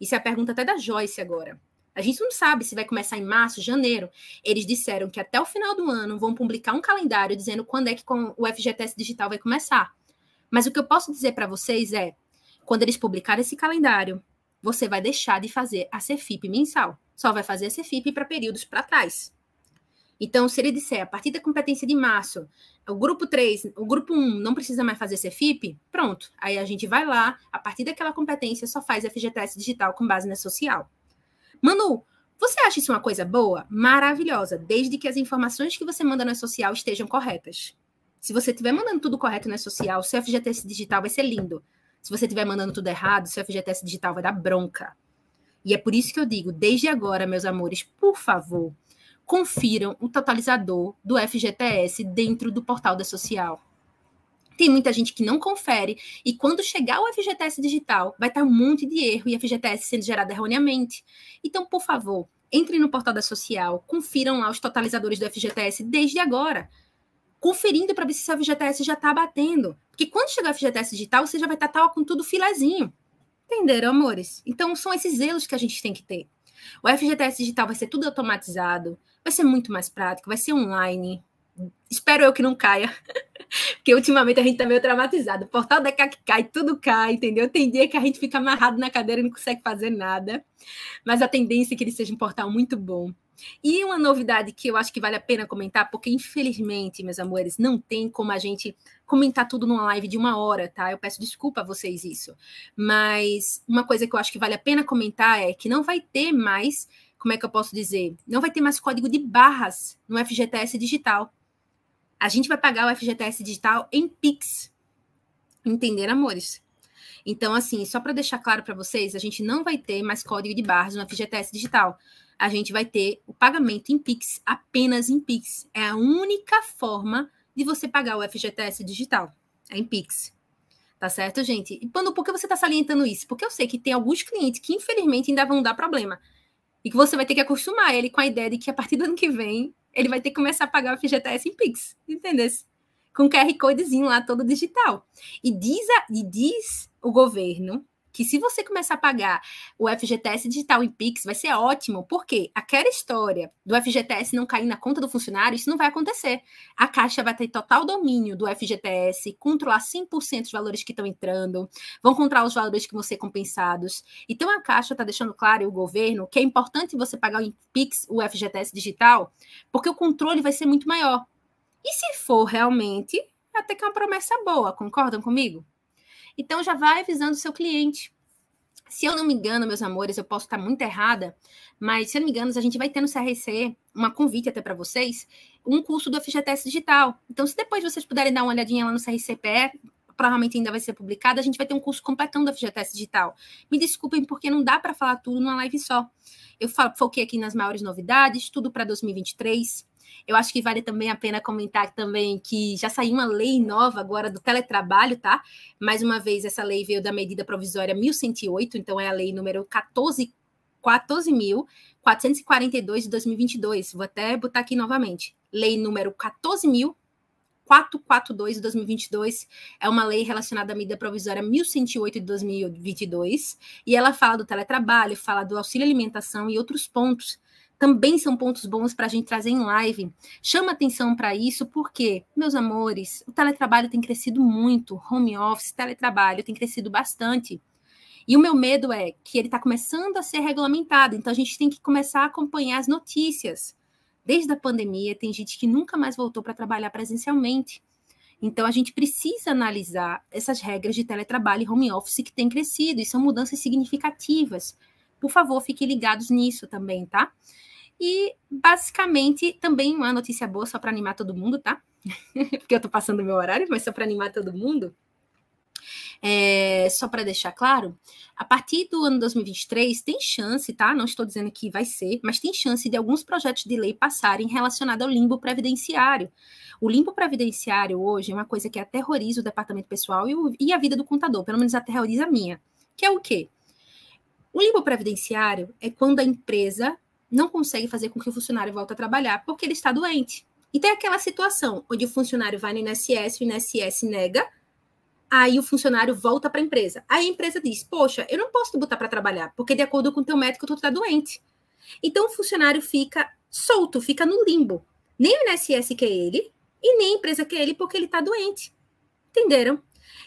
Isso é a pergunta até da Joyce agora. A gente não sabe se vai começar em março, janeiro. Eles disseram que até o final do ano vão publicar um calendário dizendo quando é que o FGTS digital vai começar. Mas o que eu posso dizer para vocês é, quando eles publicarem esse calendário, você vai deixar de fazer a CFIP mensal. Só vai fazer a CFIP para períodos para trás. Então, se ele disser a partir da competência de março, o grupo 3, o grupo 1 não precisa mais fazer CFIP, pronto. Aí a gente vai lá, a partir daquela competência, só faz FGTS digital com base na social. Manu, você acha isso uma coisa boa? Maravilhosa, desde que as informações que você manda na social estejam corretas. Se você estiver mandando tudo correto na social, seu FGTS digital vai ser lindo. Se você estiver mandando tudo errado, seu FGTS digital vai dar bronca. E é por isso que eu digo, desde agora, meus amores, por favor, confiram o totalizador do FGTS dentro do portal da Social. Tem muita gente que não confere e quando chegar o FGTS digital, vai estar um monte de erro e FGTS sendo gerado erroneamente. Então, por favor, entrem no portal da Social, confiram lá os totalizadores do FGTS desde agora, conferindo para ver se o FGTS já está batendo. Porque quando chegar o FGTS digital, você já vai estar tá, tá, com tudo filezinho. Entenderam, amores? Então, são esses zelos que a gente tem que ter. O FGTS digital vai ser tudo automatizado, vai ser muito mais prático, vai ser online. Espero eu que não caia, porque ultimamente a gente tá meio traumatizado. O portal da CAC cai, tudo cai, entendeu? Tem dia que a gente fica amarrado na cadeira e não consegue fazer nada, mas a tendência é que ele seja um portal muito bom. E uma novidade que eu acho que vale a pena comentar, porque infelizmente, meus amores, não tem como a gente comentar tudo numa live de uma hora, tá? Eu peço desculpa a vocês isso. Mas uma coisa que eu acho que vale a pena comentar é que não vai ter mais, como é que eu posso dizer? Não vai ter mais código de barras no FGTS digital. A gente vai pagar o FGTS digital em Pix. Entender, amores? Então, assim, só para deixar claro para vocês, a gente não vai ter mais código de barras no FGTS digital a gente vai ter o pagamento em Pix, apenas em Pix. É a única forma de você pagar o FGTS digital, é em Pix. Tá certo, gente? E por que você está salientando isso? Porque eu sei que tem alguns clientes que, infelizmente, ainda vão dar problema. E que você vai ter que acostumar ele com a ideia de que a partir do ano que vem ele vai ter que começar a pagar o FGTS em Pix, entendeu? Com QR Codezinho lá todo digital. E diz, a, e diz o governo que se você começar a pagar o FGTS digital em Pix, vai ser ótimo, porque aquela história do FGTS não cair na conta do funcionário, isso não vai acontecer. A Caixa vai ter total domínio do FGTS, controlar 100% dos valores que estão entrando, vão controlar os valores que vão ser compensados. Então, a Caixa está deixando claro, e o governo, que é importante você pagar o Pix, o FGTS digital, porque o controle vai ser muito maior. E se for realmente, até que é uma promessa boa, concordam comigo? Então já vai avisando o seu cliente. Se eu não me engano, meus amores, eu posso estar muito errada, mas se eu não me engano, a gente vai ter no CRC, uma convite até para vocês, um curso do FGTS Digital. Então, se depois vocês puderem dar uma olhadinha lá no CRCPE, provavelmente ainda vai ser publicado, a gente vai ter um curso completão da FGTS Digital. Me desculpem, porque não dá para falar tudo numa live só. Eu foquei aqui nas maiores novidades, tudo para 2023. Eu acho que vale também a pena comentar também que já saiu uma lei nova agora do teletrabalho, tá? Mais uma vez, essa lei veio da medida provisória 1108, então é a lei número 14. 14.442 de 2022. Vou até botar aqui novamente. Lei número 442 de 2022 é uma lei relacionada à medida provisória 1108 de 2022 e ela fala do teletrabalho, fala do auxílio alimentação e outros pontos também são pontos bons para a gente trazer em live. Chama atenção para isso, porque, meus amores, o teletrabalho tem crescido muito, home office, teletrabalho tem crescido bastante. E o meu medo é que ele está começando a ser regulamentado, então a gente tem que começar a acompanhar as notícias. Desde a pandemia, tem gente que nunca mais voltou para trabalhar presencialmente. Então, a gente precisa analisar essas regras de teletrabalho e home office que têm crescido, e são mudanças significativas. Por favor, fiquem ligados nisso também, tá? E basicamente também uma notícia boa só para animar todo mundo, tá? Porque eu estou passando meu horário, mas só para animar todo mundo. É, só para deixar claro, a partir do ano 2023 tem chance, tá? Não estou dizendo que vai ser, mas tem chance de alguns projetos de lei passarem relacionados ao limbo previdenciário. O limbo previdenciário hoje é uma coisa que aterroriza o departamento pessoal e, o, e a vida do contador, pelo menos aterroriza a minha. Que é o quê? O limbo previdenciário é quando a empresa não consegue fazer com que o funcionário volte a trabalhar porque ele está doente. E tem aquela situação onde o funcionário vai no INSS, o INSS nega, aí o funcionário volta para a empresa. Aí a empresa diz: Poxa, eu não posso te botar para trabalhar, porque de acordo com o teu médico, tu está doente. Então o funcionário fica solto, fica no limbo. Nem o INSS quer ele e nem a empresa quer ele porque ele está doente. Entenderam?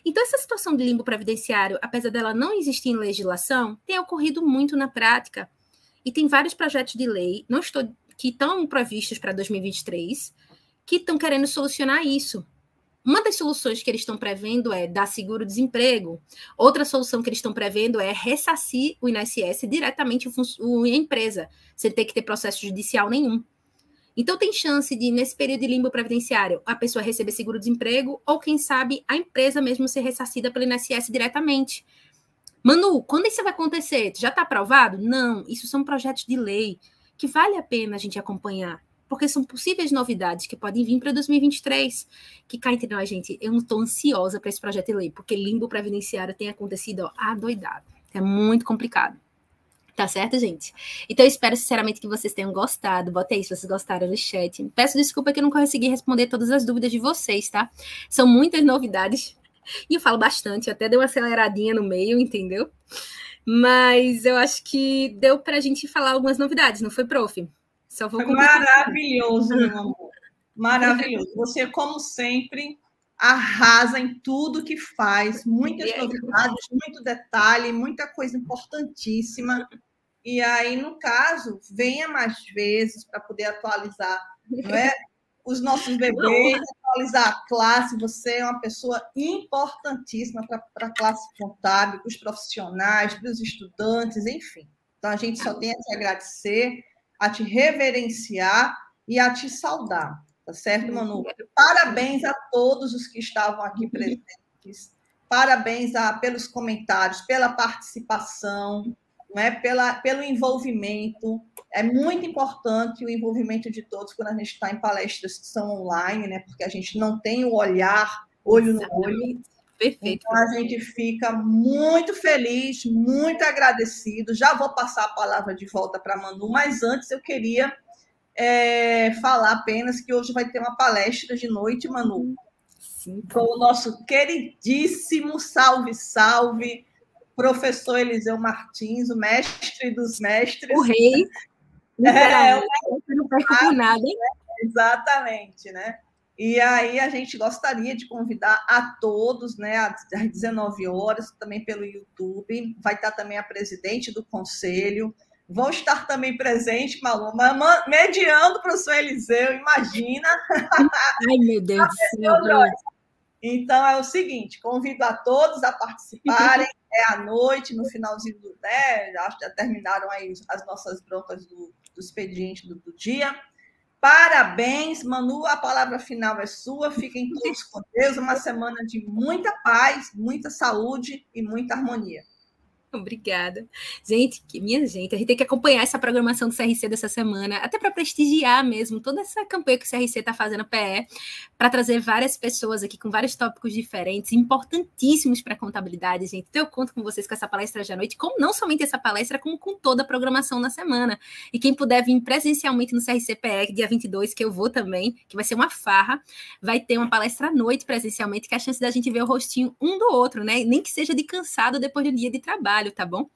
Então, essa situação de limbo previdenciário, apesar dela não existir em legislação, tem ocorrido muito na prática. E tem vários projetos de lei, não estou que estão previstos para 2023, que estão querendo solucionar isso. Uma das soluções que eles estão prevendo é dar seguro-desemprego. Outra solução que eles estão prevendo é ressarcir o INSS diretamente o, a empresa, sem ter que ter processo judicial nenhum. Então, tem chance de, nesse período de limbo previdenciário, a pessoa receber seguro-desemprego ou, quem sabe, a empresa mesmo ser ressarcida pelo INSS diretamente. Manu, quando isso vai acontecer? Já está aprovado? Não, isso são projetos de lei que vale a pena a gente acompanhar, porque são possíveis novidades que podem vir para 2023. Que cá entre nós, gente, eu não estou ansiosa para esse projeto de lei, porque limbo previdenciário tem acontecido ó, doidada. É muito complicado. Tá certo, gente? Então, eu espero sinceramente que vocês tenham gostado. Bota aí se vocês gostaram no chat. Peço desculpa que eu não consegui responder todas as dúvidas de vocês, tá? São muitas novidades e eu falo bastante, eu até dei uma aceleradinha no meio, entendeu? Mas eu acho que deu para a gente falar algumas novidades, não foi, prof? Só vou foi maravilhoso, meu amor. Maravilhoso. Você, como sempre, arrasa em tudo que faz, muitas novidades, muito detalhe, muita coisa importantíssima. E aí, no caso, venha mais vezes para poder atualizar, não é? os nossos bebês, atualizar a classe. Você é uma pessoa importantíssima para a classe contábil, para os profissionais, para os estudantes, enfim. Então, a gente só tem a te agradecer, a te reverenciar e a te saudar, tá certo, Manu? Parabéns a todos os que estavam aqui presentes. Parabéns a, pelos comentários, pela participação, né, pela, pelo envolvimento é muito importante o envolvimento de todos quando a gente está em palestras que são online, né? Porque a gente não tem o olhar olho Exatamente. no olho. Perfeito. Então a gente fica muito feliz, muito agradecido. Já vou passar a palavra de volta para Manu, mas antes eu queria é, falar apenas que hoje vai ter uma palestra de noite, Manu. Sim. Com o nosso queridíssimo salve, salve, professor Eliseu Martins, o mestre dos mestres. O rei. É, eu não nada, hein? Né? Exatamente, né? E aí a gente gostaria de convidar a todos, né, às 19 horas, também pelo YouTube. Vai estar também a presidente do conselho. Vão estar também presente, malu, mediando para o seu Eliseu, imagina. Ai, meu Deus do céu. Então é o seguinte, convido a todos a participarem. É à noite, no finalzinho do, né, acho que já terminaram aí as nossas broncas do do expediente do, do dia. Parabéns, Manu. A palavra final é sua. Fiquem todos com Deus. Uma semana de muita paz, muita saúde e muita harmonia. Obrigada. Gente, Que minha gente, a gente tem que acompanhar essa programação do CRC dessa semana, até para prestigiar mesmo toda essa campanha que o CRC está fazendo PE, para trazer várias pessoas aqui com vários tópicos diferentes, importantíssimos para a contabilidade, gente. Então, eu conto com vocês com essa palestra já à noite, como não somente essa palestra, como com toda a programação na semana. E quem puder vir presencialmente no CRC PE, dia 22, que eu vou também, que vai ser uma farra, vai ter uma palestra à noite presencialmente, que é a chance da gente ver o rostinho um do outro, né? Nem que seja de cansado depois do dia de trabalho trabalho, tá bom?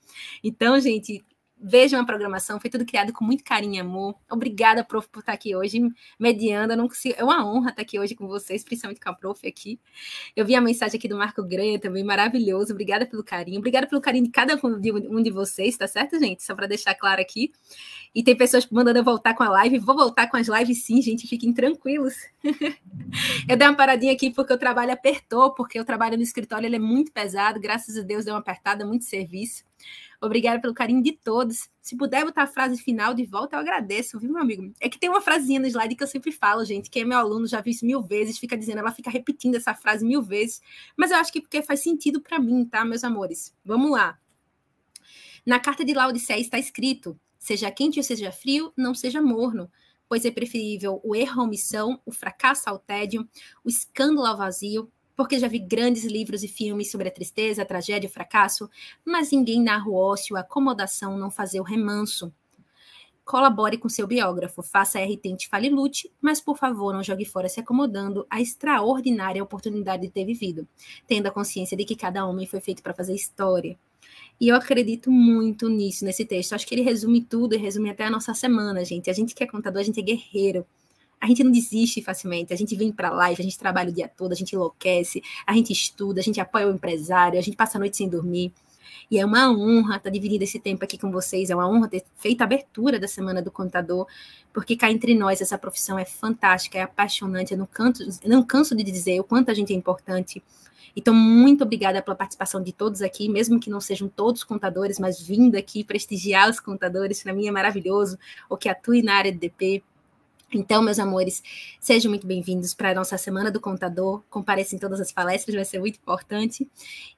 Então, gente, Vejam a programação, foi tudo criado com muito carinho e amor. Obrigada, prof, por estar aqui hoje, mediando. Eu não consigo, é uma honra estar aqui hoje com vocês, principalmente com a prof aqui. Eu vi a mensagem aqui do Marco Granha também, maravilhoso. Obrigada pelo carinho. Obrigada pelo carinho de cada um de vocês, tá certo, gente? Só para deixar claro aqui. E tem pessoas mandando eu voltar com a live. Vou voltar com as lives sim, gente, fiquem tranquilos. eu dei uma paradinha aqui porque o trabalho apertou, porque o trabalho no escritório ele é muito pesado. Graças a Deus deu uma apertada, muito serviço. Obrigada pelo carinho de todos. Se puder botar a frase final de volta, eu agradeço, viu, meu amigo? É que tem uma frasinha no slide que eu sempre falo, gente. Que é meu aluno já viu isso mil vezes, fica dizendo, ela fica repetindo essa frase mil vezes. Mas eu acho que porque faz sentido para mim, tá, meus amores? Vamos lá. Na carta de Laodiceia está escrito: seja quente ou seja frio, não seja morno pois é preferível o erro à omissão, o fracasso ao tédio, o escândalo ao vazio, porque já vi grandes livros e filmes sobre a tristeza, a tragédia o fracasso, mas ninguém narra o ócio, a acomodação, não fazer o remanso. Colabore com seu biógrafo, faça R tente fale lute, mas por favor não jogue fora se acomodando a extraordinária oportunidade de ter vivido, tendo a consciência de que cada homem foi feito para fazer história. E eu acredito muito nisso, nesse texto. Acho que ele resume tudo e resume até a nossa semana, gente. A gente que é contador, a gente é guerreiro a gente não desiste facilmente, a gente vem para live, a gente trabalha o dia todo, a gente enlouquece, a gente estuda, a gente apoia o empresário, a gente passa a noite sem dormir. E é uma honra estar dividindo esse tempo aqui com vocês, é uma honra ter feito a abertura da Semana do Contador, porque cá entre nós essa profissão é fantástica, é apaixonante, eu não, canto, eu não canso de dizer o quanto a gente é importante. Então, muito obrigada pela participação de todos aqui, mesmo que não sejam todos contadores, mas vindo aqui prestigiar os contadores, para mim é maravilhoso, o que atue na área de DP. Então, meus amores, sejam muito bem-vindos para a nossa Semana do Contador. Compareçam em todas as palestras, vai ser muito importante.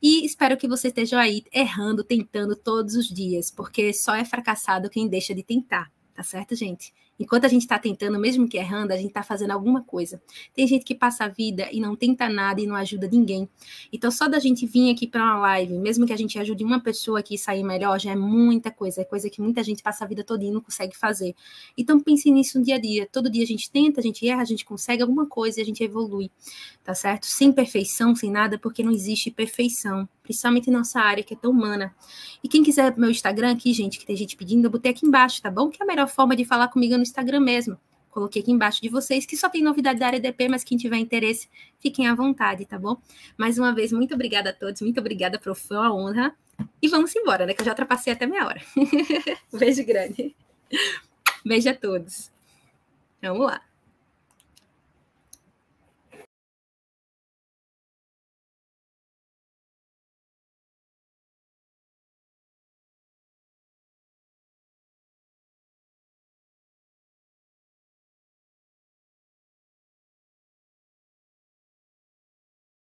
E espero que vocês estejam aí errando, tentando todos os dias, porque só é fracassado quem deixa de tentar, tá certo, gente? Enquanto a gente está tentando, mesmo que errando, a gente está fazendo alguma coisa. Tem gente que passa a vida e não tenta nada e não ajuda ninguém. Então, só da gente vir aqui para uma live, mesmo que a gente ajude uma pessoa aqui sair melhor, já é muita coisa. É coisa que muita gente passa a vida toda e não consegue fazer. Então, pense nisso no dia a dia. Todo dia a gente tenta, a gente erra, a gente consegue alguma coisa e a gente evolui. Tá certo? Sem perfeição, sem nada, porque não existe perfeição. Principalmente em nossa área, que é tão humana. E quem quiser meu Instagram aqui, gente, que tem gente pedindo, eu botei aqui embaixo, tá bom? Que é a melhor forma de falar comigo no Instagram mesmo. Coloquei aqui embaixo de vocês, que só tem novidade da área DP, mas quem tiver interesse, fiquem à vontade, tá bom? Mais uma vez, muito obrigada a todos, muito obrigada, prof. Foi uma honra. E vamos embora, né? Que eu já ultrapassei até meia hora. Beijo grande. Beijo a todos. Vamos lá.